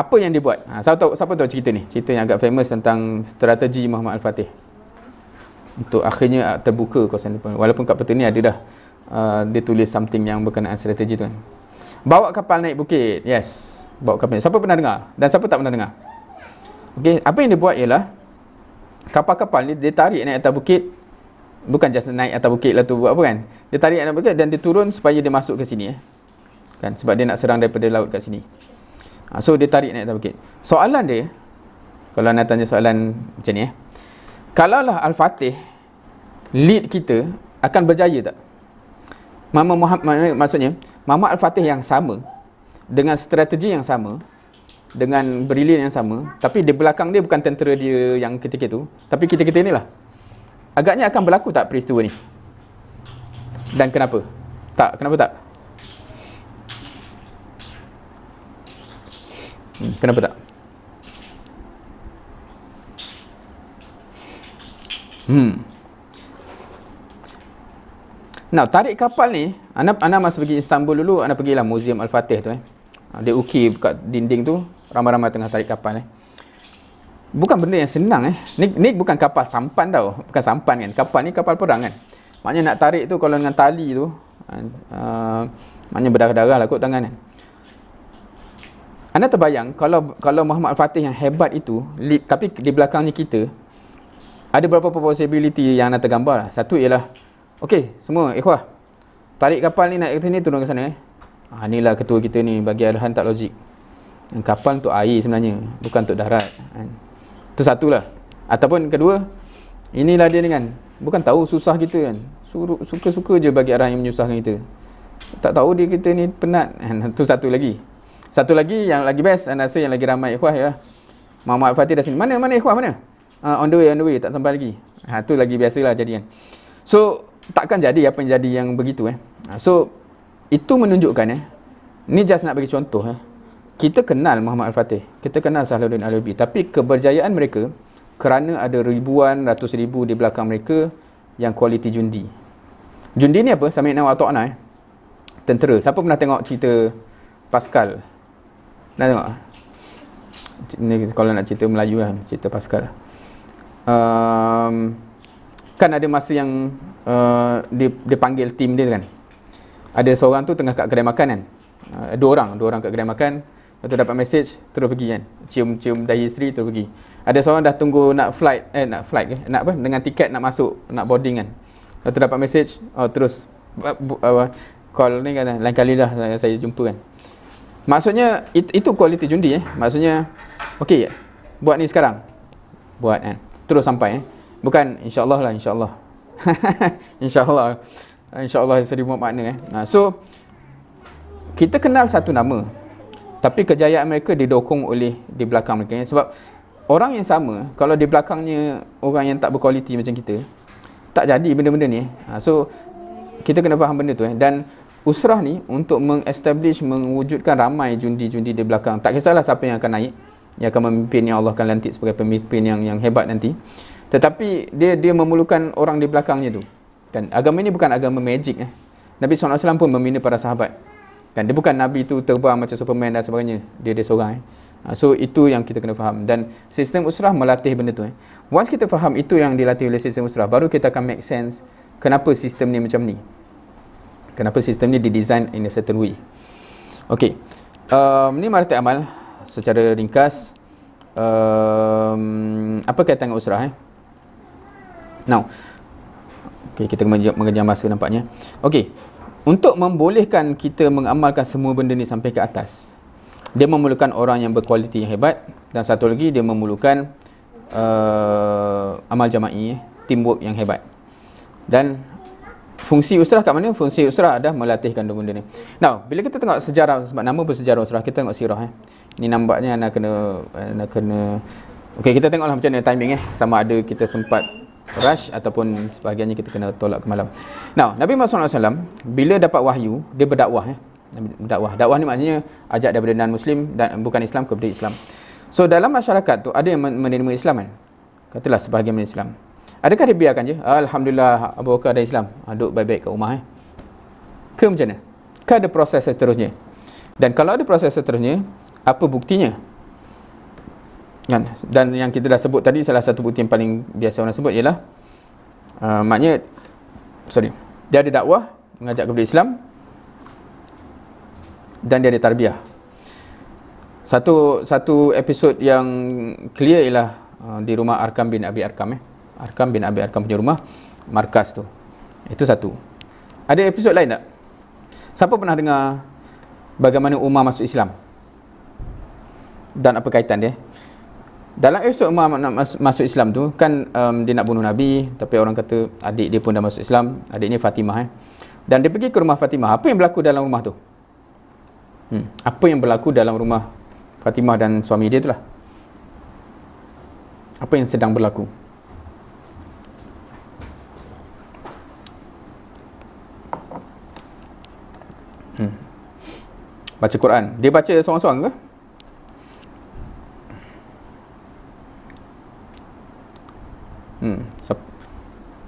[SPEAKER 1] apa yang dia buat? Ha, siapa, tahu, siapa tahu cerita ni? Cerita yang agak famous tentang strategi Muhammad Al-Fatih. Untuk akhirnya ah, terbuka kawasan depan. Walaupun kat peta ni ada dah. Uh, dia tulis something yang berkenaan strategi tu kan. Bawa kapal naik bukit. Yes. Bawa kapal naik. Siapa pernah dengar? Dan siapa tak pernah dengar? Okay. Apa yang dia buat ialah. Kapal-kapal ni dia tarik naik atas bukit. Bukan just naik atas bukit lah tu buat apa kan. Dia tarik atas bukit dan dia turun supaya dia masuk ke sini. Eh. Kan? Sebab dia nak serang daripada laut kat sini. Ah, so dia tarik naik atas bukit Soalan dia Kalau nak tanya soalan macam ni eh Kalaulah Al-Fatih Lead kita Akan berjaya tak? Mama Muhammad Maksudnya Mama Al-Fatih yang sama Dengan strategi yang sama Dengan brilliant yang sama Tapi di belakang dia bukan tentera dia yang ketika itu Tapi kita-kita inilah Agaknya akan berlaku tak peristiwa ni? Dan kenapa? Tak, kenapa Tak Hmm, kenapa tak? Hmm. Nah, tarik kapal ni, anda anda masa pergi Istanbul dulu, anda lah Museum Al-Fatih tu eh. Ha, dia ukir dekat dinding tu, ramai-ramai tengah tarik kapal eh. Bukan benda yang senang eh. Ni, ni bukan kapal sampan tau. Bukan sampan kan. Kapal ni kapal perang kan. Maknanya nak tarik tu kalau dengan tali tu. Uh, maknanya berdarah-darah lah kot tangan kan. Eh. Anda terbayang kalau kalau Muhammad fatih yang hebat itu lead, tapi di belakangnya kita ada beberapa possibility yang anda tergambar lah. Satu ialah okey semua ikhwah tarik kapal ni nak ke sini turun ke sana eh. Ha, inilah ketua kita ni bagi arahan tak logik. Hmm, kapal untuk air sebenarnya bukan untuk darat. Kan. Itu satulah. Ataupun kedua inilah dia ni kan bukan tahu susah kita kan. Suruh, suka-suka je bagi arahan yang menyusahkan kita. Tak tahu dia kita ni penat. Kan. Itu satu lagi. Satu lagi yang lagi best Saya rasa yang lagi ramai ikhwah ya. Muhammad Fatih dah sini Mana mana ikhwah mana uh, On the way on the way Tak sampai lagi ha, Itu lagi biasalah jadi kan So takkan jadi apa yang jadi yang begitu eh. Ha, so itu menunjukkan eh. Ni just nak bagi contoh eh. Kita kenal Muhammad Al-Fatih Kita kenal Sahaluddin Al-Abi Tapi keberjayaan mereka Kerana ada ribuan ratus ribu di belakang mereka Yang kualiti jundi Jundi ni apa? Sama'inna wa ta'na eh. Tentera Siapa pernah tengok cerita Pascal nak tengok? Ini kalau nak cerita Melayu kan, cerita Pascal. Um, kan ada masa yang uh, dia, dia panggil tim dia kan. Ada seorang tu tengah kat kedai makan kan. Uh, dua orang, dua orang kat kedai makan. Lepas dapat message, terus pergi kan. Cium-cium dari isteri, terus pergi. Ada seorang dah tunggu nak flight, eh nak flight ke? Eh? Nak apa? Dengan tiket nak masuk, nak boarding kan. Lepas dapat message, oh, terus. Uh, call ni kan, lain kali dah saya, saya jumpa kan. Maksudnya it, itu kualiti jundi eh. Maksudnya okey buat ni sekarang. Buat kan. Eh. Terus sampai eh. Bukan insya-Allah lah insya-Allah. insya-Allah. Insya-Allah seribu makna eh. Nah, so kita kenal satu nama. Tapi kejayaan mereka didokong oleh di belakang mereka eh. sebab orang yang sama kalau di belakangnya orang yang tak berkualiti macam kita tak jadi benda-benda ni. Eh. so kita kena faham benda tu eh. Dan usrah ni untuk mengestablish mewujudkan ramai jundi-jundi di belakang tak kisahlah siapa yang akan naik yang akan memimpin yang Allah akan lantik sebagai pemimpin yang yang hebat nanti tetapi dia dia memulukan orang di belakangnya tu kan agama ini bukan agama magic eh Nabi SAW pun membina para sahabat kan dia bukan Nabi tu terbang macam Superman dan sebagainya dia dia seorang eh ah, so itu yang kita kena faham dan sistem usrah melatih benda tu eh once kita faham itu yang dilatih oleh sistem usrah baru kita akan make sense kenapa sistem ni macam ni kenapa sistem ni didesign in a certain way. Okay. Um, ni martik amal secara ringkas. Um, apa kaitan dengan usrah eh? Now. Okay, kita mengejar masa nampaknya. Okay. Untuk membolehkan kita mengamalkan semua benda ni sampai ke atas. Dia memerlukan orang yang berkualiti yang hebat. Dan satu lagi, dia memerlukan uh, amal jama'i. Eh? Teamwork yang hebat. Dan fungsi usrah kat mana? Fungsi usrah adalah melatihkan dua benda ni. Now, bila kita tengok sejarah sebab nama pun sejarah usrah, kita tengok sirah eh. Ni nampaknya anak kena anak kena Okey, kita tengoklah macam mana timing eh. Sama ada kita sempat rush ataupun sebahagiannya kita kena tolak ke malam. Now, Nabi Muhammad SAW bila dapat wahyu, dia berdakwah eh. Dakwah. Dakwah ni maknanya ajak daripada non-Muslim dan bukan Islam kepada Islam. So dalam masyarakat tu ada yang menerima Islam kan? Katalah sebahagian menerima Islam. Adakah dia biarkan je? Ah, Alhamdulillah Abu Bakar dan Islam ah, duduk baik-baik kat rumah eh. Ke macam mana? Ke ada proses seterusnya? Dan kalau ada proses seterusnya, apa buktinya? Kan? Dan yang kita dah sebut tadi, salah satu bukti yang paling biasa orang sebut ialah uh, maknanya, sorry, dia ada dakwah, mengajak kepada Islam dan dia ada tarbiyah. Satu satu episod yang clear ialah uh, di rumah Arkam bin Abi Arkam. Eh. Arkam bin Abi Arkam punya rumah markas tu. Itu satu. Ada episod lain tak? Siapa pernah dengar bagaimana Umar masuk Islam? Dan apa kaitan dia? Dalam episod Umar nak masuk Islam tu kan um, dia nak bunuh Nabi tapi orang kata adik dia pun dah masuk Islam, adik adiknya Fatimah eh. Dan dia pergi ke rumah Fatimah. Apa yang berlaku dalam rumah tu? Hmm. Apa yang berlaku dalam rumah Fatimah dan suami dia itulah? Apa yang sedang berlaku? Hmm. Baca Quran. Dia baca seorang-seorang ke? Hmm. Siapa?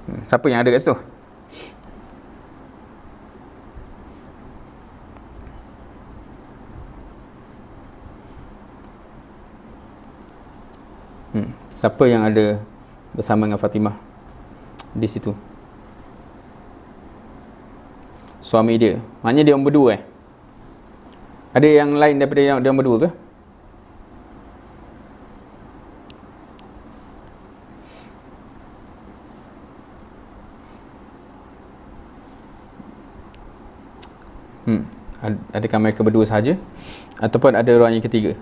[SPEAKER 1] Hmm. Siapa yang ada kat situ? Hmm. Siapa yang ada bersama dengan Fatimah di situ? Hmm suami dia. Maknanya dia orang berdua eh. Ada yang lain daripada yang dia orang berdua ke? Hmm. Adakah mereka berdua saja Ataupun ada orang yang ketiga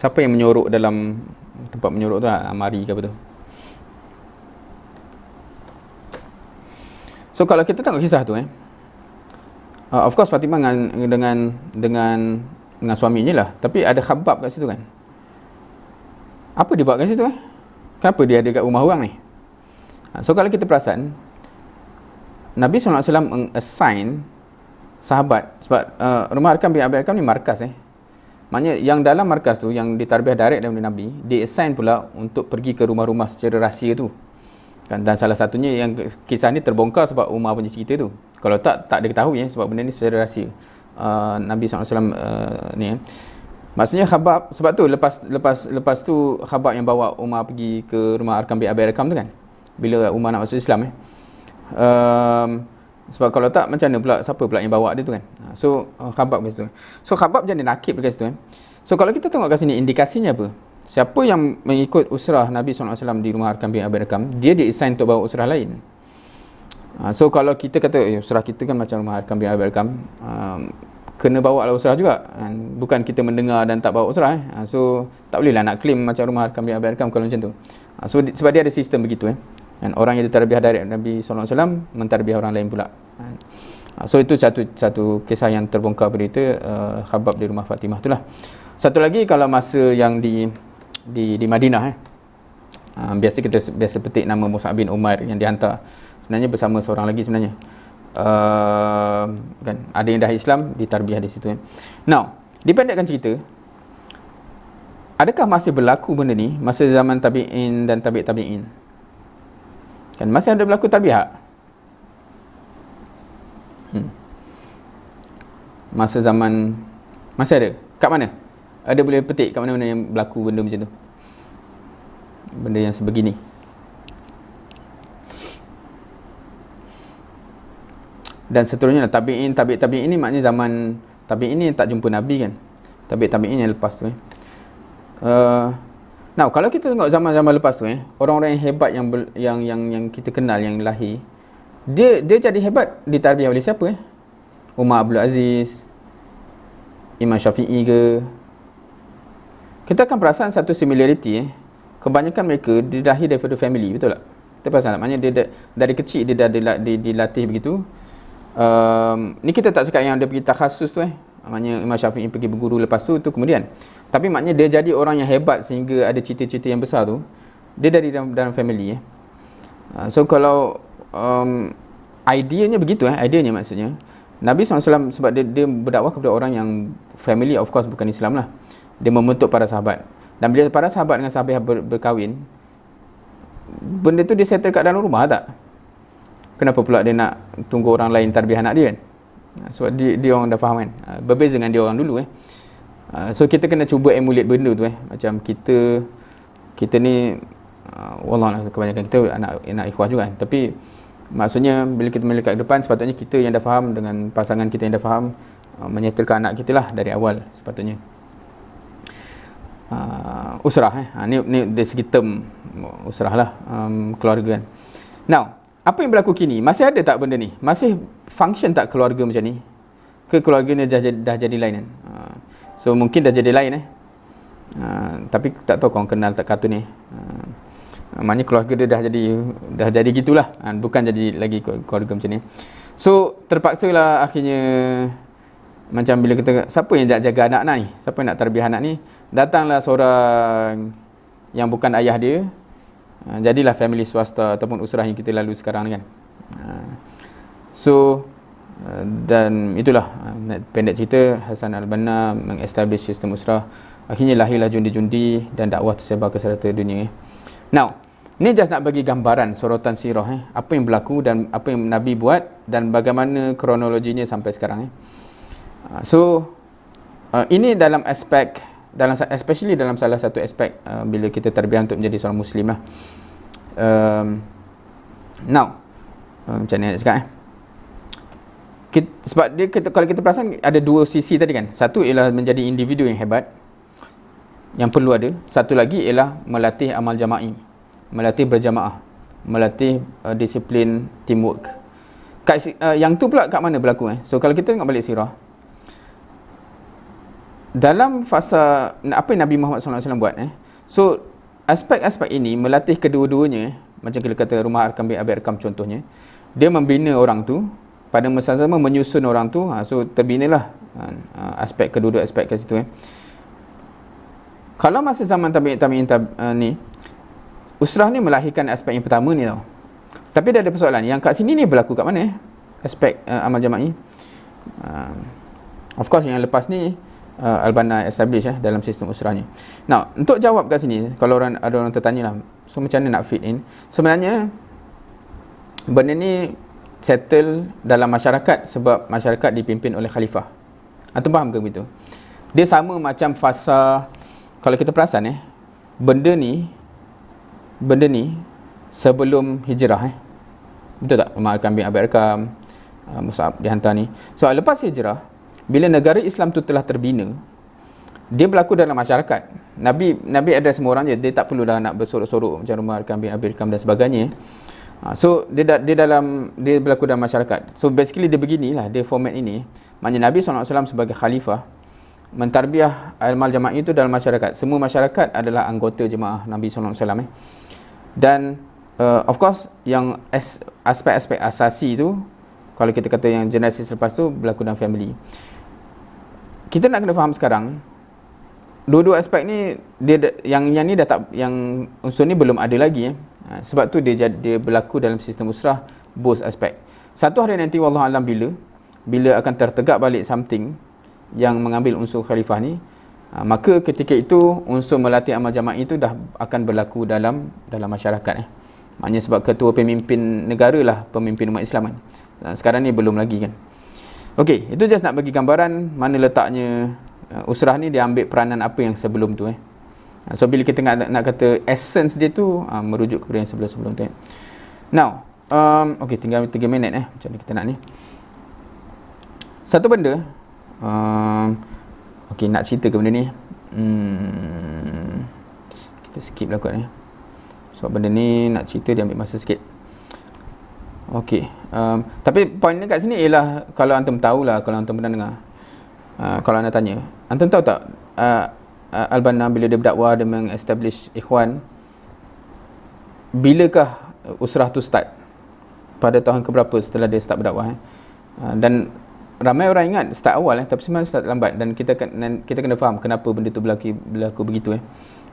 [SPEAKER 1] Siapa yang menyorok dalam tempat menyorok tu lah, amari ke apa tu. So kalau kita tengok kisah tu eh. Uh, of course Fatimah dengan dengan dengan dengan suaminya lah, tapi ada khabab kat situ kan. Apa dia buat kat situ eh? Kenapa dia ada kat rumah orang ni? Uh, so kalau kita perasan Nabi SAW assign sahabat sebab uh, rumah Arkam bin Abi Arkam ni markas eh. Maknanya yang dalam markas tu yang ditarbiah direct daripada Nabi, dia assign pula untuk pergi ke rumah-rumah secara rahsia tu. Kan dan salah satunya yang kisah ni terbongkar sebab Umar punya cerita tu. Kalau tak tak diketahui ya sebab benda ni secara rahsia. Uh, Nabi SAW uh, ah, ni eh. Maksudnya khabar sebab tu lepas lepas lepas tu khabar yang bawa Umar pergi ke rumah Arkam bin Abi Rakam tu kan. Bila Umar nak masuk Islam eh. uh, sebab kalau tak macam mana pula siapa pula yang bawa dia tu kan. Ha, so uh, khabab kat situ. So khabab jadi nakib dekat situ kan? So kalau kita tengok kat sini indikasinya apa? Siapa yang mengikut usrah Nabi SAW di rumah Arkam bin Abi Rakam, dia diisain untuk bawa usrah lain. Ha, so kalau kita kata eh, usrah kita kan macam rumah Arkam bin Abi Rakam, ha, kena bawa lah usrah juga. Bukan kita mendengar dan tak bawa usrah. Eh? So tak bolehlah nak claim macam rumah Arkam bin Abi Rakam kalau macam tu. So sebab dia ada sistem begitu eh. Dan orang yang ditarbiah dari Nabi SAW mentarbiah orang lain pula. Kan? Ah, so itu satu satu kisah yang terbongkar berita uh, eh, khabab di rumah Fatimah itulah. Satu lagi kalau masa yang di di di Madinah eh. Uh, biasa kita biasa petik nama Musa bin Umar yang dihantar sebenarnya bersama seorang lagi sebenarnya. Uh, kan ada yang dah Islam ditarbiah di situ eh. Now, dipendekkan cerita Adakah masih berlaku benda ni masa zaman tabi'in dan tabi' tabi'in? Kan masih ada berlaku tarbihak. Hmm. Masa zaman masih ada. Kat mana? Ada boleh petik kat mana-mana yang berlaku benda macam tu. Benda yang sebegini. Dan seterusnya lah, tabi'in, tabi'in, tabi'in ni maknanya zaman tabi'in ni tak jumpa Nabi kan. Tabi'in, tabi'in yang lepas tu. Eh. Uh, Nah, kalau kita tengok zaman-zaman lepas tu eh, orang-orang yang hebat yang, ber, yang yang yang kita kenal yang lahir dia dia jadi hebat ditarbiah oleh siapa eh? Umar Abdul Aziz Imam Syafi'i ke kita akan perasan satu similarity eh. kebanyakan mereka dilahir daripada family betul tak kita perasan tak maknanya dia, dia, dari kecil dia dah dilatih, dilatih begitu um, ni kita tak cakap yang dia pergi takhasus tu eh maknanya Imam Syafi'i pergi berguru lepas tu tu kemudian tapi maknanya dia jadi orang yang hebat sehingga ada cita-cita yang besar tu dia dari dalam, dalam family eh. Ah, so kalau um, ideanya begitu eh ideanya maksudnya Nabi SAW sebab dia, dia berdakwah kepada orang yang family of course bukan Islam lah dia membentuk para sahabat dan bila para sahabat dengan sahabat ber, berkahwin benda tu dia settle kat dalam rumah tak kenapa pula dia nak tunggu orang lain tarbiah anak dia kan Ah, sebab dia, dia orang dah faham kan ah, berbeza dengan dia orang dulu eh ah, so kita kena cuba emulate benda tu eh macam kita kita ni wallah lah kebanyakan kita anak anak ikhwah juga kan? tapi maksudnya bila kita melihat ke depan sepatutnya kita yang dah faham dengan pasangan kita yang dah faham menyetelkan anak kita lah dari awal sepatutnya Uh, usrah eh. Uh, ni, ni dari segi term usrah lah um, keluarga kan. Now, apa yang berlaku kini? Masih ada tak benda ni? Masih function tak keluarga macam ni? Ke keluarga ni dah, dah jadi lain kan? Ha. So mungkin dah jadi lain eh? Ha, tapi tak tahu korang kenal tak kartun ni ha. Maknanya keluarga dia dah jadi Dah jadi gitulah Bukan jadi lagi keluarga macam ni So terpaksalah akhirnya Macam bila kita Siapa yang nak jaga anak-anak ni Siapa yang nak terbiah anak ni Datanglah seorang Yang bukan ayah dia Ah, jadilah family swasta ataupun usrah yang kita lalu sekarang ni kan. Ah, so ah, dan itulah pendek cerita Hasan Al-Banna mengestablish sistem usrah akhirnya lahirlah jundi-jundi dan dakwah tersebar ke serata dunia eh. Now, ni just nak bagi gambaran sorotan sirah eh. apa yang berlaku dan apa yang Nabi buat dan bagaimana kronologinya sampai sekarang eh. So, ini dalam aspek dalam especially dalam salah satu aspek uh, bila kita terbiar untuk menjadi seorang muslim lah. Um, now, um, macam ni nak cakap eh. Kita, sebab dia kita, kalau kita perasan ada dua sisi tadi kan. Satu ialah menjadi individu yang hebat yang perlu ada. Satu lagi ialah melatih amal jama'i. Melatih berjamaah. Melatih uh, disiplin teamwork. Kat, uh, yang tu pula kat mana berlaku eh. So kalau kita tengok balik sirah dalam fasa apa yang Nabi Muhammad SAW buat eh so aspek-aspek ini melatih kedua-duanya eh? macam kita kata rumah arkam bin abir arkam contohnya dia membina orang tu pada masa sama menyusun orang tu ha, so terbinalah ha, ha, aspek kedua-dua aspek kat situ eh kalau masa zaman tabi'in tabi'in tabi, tabi, ha, tabi uh, ni usrah ni melahirkan aspek yang pertama ni tau tapi dia ada persoalan yang kat sini ni berlaku kat mana eh aspek uh, amal jamak ni uh, of course yang lepas ni uh, Albana establish eh, dalam sistem usrahnya. Nah, untuk jawab kat sini, kalau orang ada orang tertanya lah, so macam mana nak fit in? Sebenarnya, benda ni settle dalam masyarakat sebab masyarakat dipimpin oleh khalifah. Atau ah, faham ke begitu? Dia sama macam fasa, kalau kita perasan eh, benda ni, benda ni sebelum hijrah eh. Betul tak? Umar Al-Kambing Abad Rekam, uh, Musab dihantar ni. So, lepas hijrah, bila negara Islam tu telah terbina dia berlaku dalam masyarakat Nabi Nabi ada semua orang je dia tak perlu dah nak bersorok-sorok macam Umar bin Abi Rikam dan sebagainya ha, so dia da, dia dalam dia berlaku dalam masyarakat so basically dia beginilah dia format ini maknanya Nabi SAW sebagai khalifah mentarbiah almal jama'i itu dalam masyarakat semua masyarakat adalah anggota jemaah Nabi SAW eh. dan uh, of course yang as, aspek-aspek asasi itu kalau kita kata yang generasi selepas tu berlaku dalam family kita nak kena faham sekarang dua-dua aspek ni dia yang yang ni dah tak yang unsur ni belum ada lagi eh. ha, sebab tu dia dia berlaku dalam sistem usrah both aspek satu hari nanti wallah alam bila bila akan tertegak balik something yang mengambil unsur khalifah ni ha, maka ketika itu unsur melatih amal jamaah itu dah akan berlaku dalam dalam masyarakat eh maknanya sebab ketua pemimpin negara lah pemimpin umat Islam kan ha, sekarang ni belum lagi kan Okey, itu just nak bagi gambaran mana letaknya uh, usrah ni dia ambil peranan apa yang sebelum tu eh. Uh, so bila kita nak nak kata essence dia tu uh, merujuk kepada yang sebelum-sebelum tu. Eh. Now, um okey tinggal 3 minit eh macam mana kita nak ni. Satu benda um okey nak cerita ke benda ni? Hmm kita skip lah kot eh. So benda ni nak cerita dia ambil masa sikit. Okey. Um, tapi point dekat sini ialah kalau antum tahulah kalau antum pernah dengar. Uh, kalau anda tanya, antum tahu tak uh, uh Al-Banna bila dia berdakwah dia mengestablish ikhwan bilakah usrah tu start? Pada tahun keberapa setelah dia start berdakwah? Eh? Uh, dan ramai orang ingat start awal eh, tapi sebenarnya start lambat dan kita kita kena faham kenapa benda tu berlaku, berlaku begitu eh.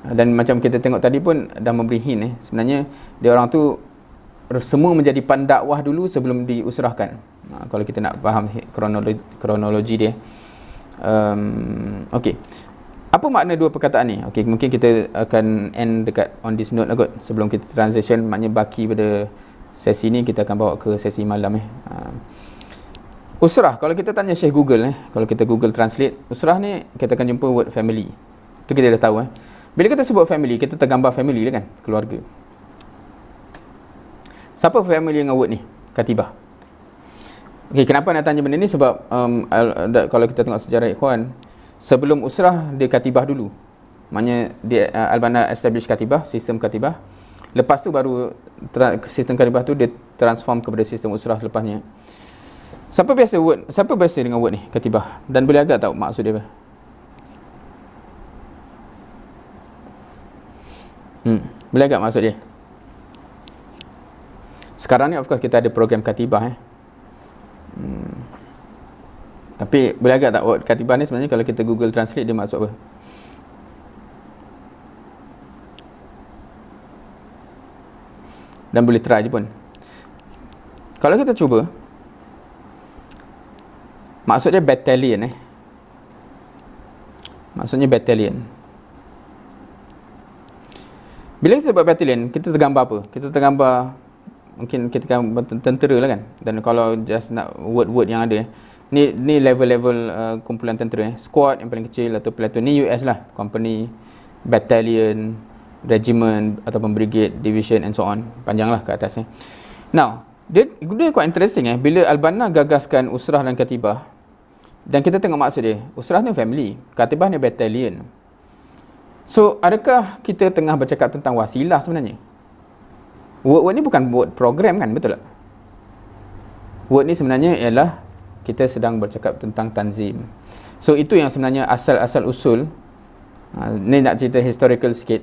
[SPEAKER 1] Uh, dan macam kita tengok tadi pun dah memberi hint eh. Sebenarnya dia orang tu semua menjadi pandakwah dulu sebelum diusrahkan uh, kalau kita nak faham kronologi, kronologi dia um, okey apa makna dua perkataan ni okey mungkin kita akan end dekat on this note lah kot sebelum kita transition maknanya baki pada sesi ni kita akan bawa ke sesi malam eh uh, usrah kalau kita tanya Syekh Google eh kalau kita Google translate usrah ni kita akan jumpa word family tu kita dah tahu eh bila kita sebut family kita tergambar family lah kan keluarga Siapa family dengan Wood ni? Katibah. Okay, kenapa nak tanya benda ni? Sebab um, kalau kita tengok sejarah Ikhwan, sebelum usrah, dia katibah dulu. Maksudnya, dia, uh, Albana establish katibah, sistem katibah. Lepas tu baru sistem katibah tu, dia transform kepada sistem usrah selepasnya. Siapa biasa word? Siapa biasa dengan word ni? Katibah. Dan boleh agak tahu maksud dia apa? Hmm. Boleh agak maksud dia? Sekarang ni of course kita ada program katibah eh. Hmm. Tapi boleh agak tak katibah ni sebenarnya kalau kita Google Translate dia masuk apa? Dan boleh try je pun. Kalau kita cuba maksudnya battalion eh. Maksudnya battalion. Bila kita sebut battalion, kita tergambar apa? Kita tergambar mungkin kita kan tentera lah kan dan kalau just nak word-word yang ada ni ni level-level uh, kumpulan tentera eh. squad yang paling kecil atau platoon ni US lah company battalion regiment ataupun brigade division and so on panjang lah ke atas eh. now dia, dia quite interesting eh bila Albana gagaskan usrah dan katibah dan kita tengok maksud dia usrah ni family katibah ni battalion so adakah kita tengah bercakap tentang wasilah sebenarnya Word word ni bukan word program kan betul tak? Word ni sebenarnya ialah kita sedang bercakap tentang tanzim. So itu yang sebenarnya asal-asal usul. Ha, ni nak cerita historical sikit.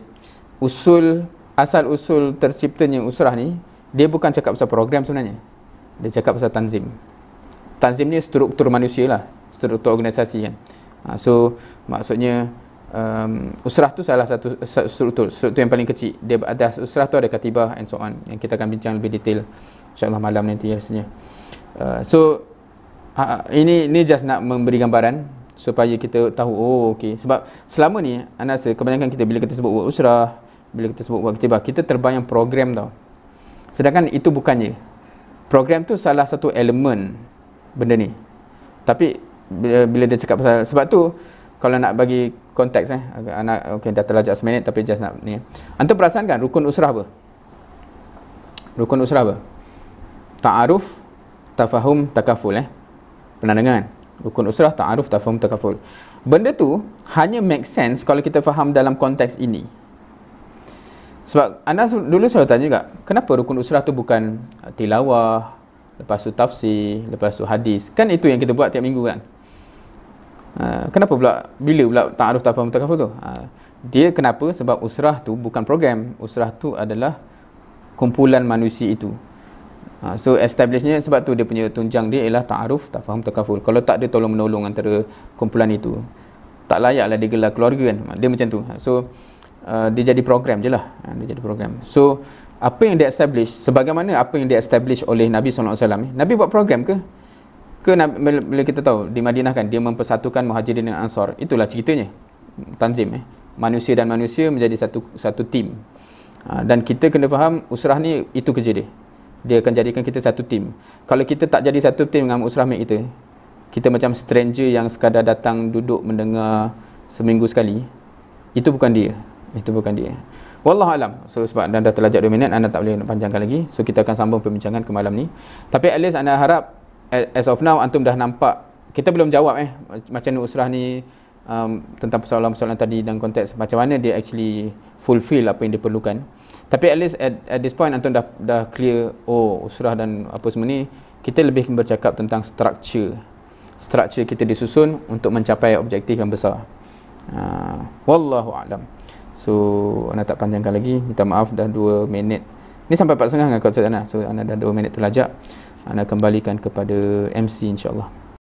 [SPEAKER 1] Usul asal-usul terciptanya usrah ni dia bukan cakap pasal program sebenarnya. Dia cakap pasal tanzim. Tanzim ni struktur manusia lah. Struktur organisasi kan. Ha, so maksudnya um, usrah tu salah satu struktur struktur yang paling kecil dia ada usrah tu ada katibah and so on yang kita akan bincang lebih detail insyaallah malam nanti rasanya uh, so uh, ini ni just nak memberi gambaran supaya kita tahu oh okey sebab selama ni anda rasa kebanyakan kita bila kita sebut buat usrah bila kita sebut buat katibah kita terbayang program tau sedangkan itu bukannya program tu salah satu elemen benda ni tapi bila, bila dia cakap pasal sebab tu kalau nak bagi konteks eh anak okey dah terlajak seminit tapi just nak ni. Antum perasan kan rukun usrah apa? Rukun usrah apa? Ta'aruf, tafahum, takaful eh. Pernah dengar kan? Rukun usrah, ta'aruf, tafahum, takaful. Benda tu hanya make sense kalau kita faham dalam konteks ini. Sebab anda dulu selalu tanya juga, kenapa rukun usrah tu bukan tilawah, lepas tu tafsir, lepas tu hadis. Kan itu yang kita buat tiap minggu kan? Ha, kenapa pula bila pula ta'aruf tak faham takaful tu uh, dia kenapa sebab usrah tu bukan program usrah tu adalah kumpulan manusia itu uh, so establishnya sebab tu dia punya tunjang dia ialah ta'aruf tak faham takaful kalau tak dia tolong menolong antara kumpulan itu tak layaklah dia gelar keluarga kan dia macam tu so uh, dia jadi program je lah dia jadi program so apa yang dia establish sebagaimana apa yang dia establish oleh Nabi SAW eh, Nabi buat program ke ke bila kita tahu di Madinah kan dia mempersatukan Muhajirin dan Ansar itulah ceritanya tanzim eh manusia dan manusia menjadi satu satu tim ha, dan kita kena faham usrah ni itu kerja dia dia akan jadikan kita satu tim kalau kita tak jadi satu tim dengan usrah mate kita kita macam stranger yang sekadar datang duduk mendengar seminggu sekali itu bukan dia itu bukan dia Wallah alam. So sebab anda dah terlajak 2 minit, anda tak boleh panjangkan lagi. So kita akan sambung perbincangan ke malam ni. Tapi at least anda harap as of now antum dah nampak kita belum jawab eh macam ni Usrah ni um, tentang persoalan-persoalan tadi dan konteks macam mana dia actually fulfill apa yang diperlukan tapi at least at, at this point antum dah dah clear oh Usrah dan apa semua ni kita lebih bercakap tentang structure structure kita disusun untuk mencapai objektif yang besar uh, wallahu alam so anda tak panjangkan lagi minta maaf dah 2 minit ni sampai 4.5 dengan konsep sana. so anda dah 2 minit terlajak anda kembalikan kepada MC insyaAllah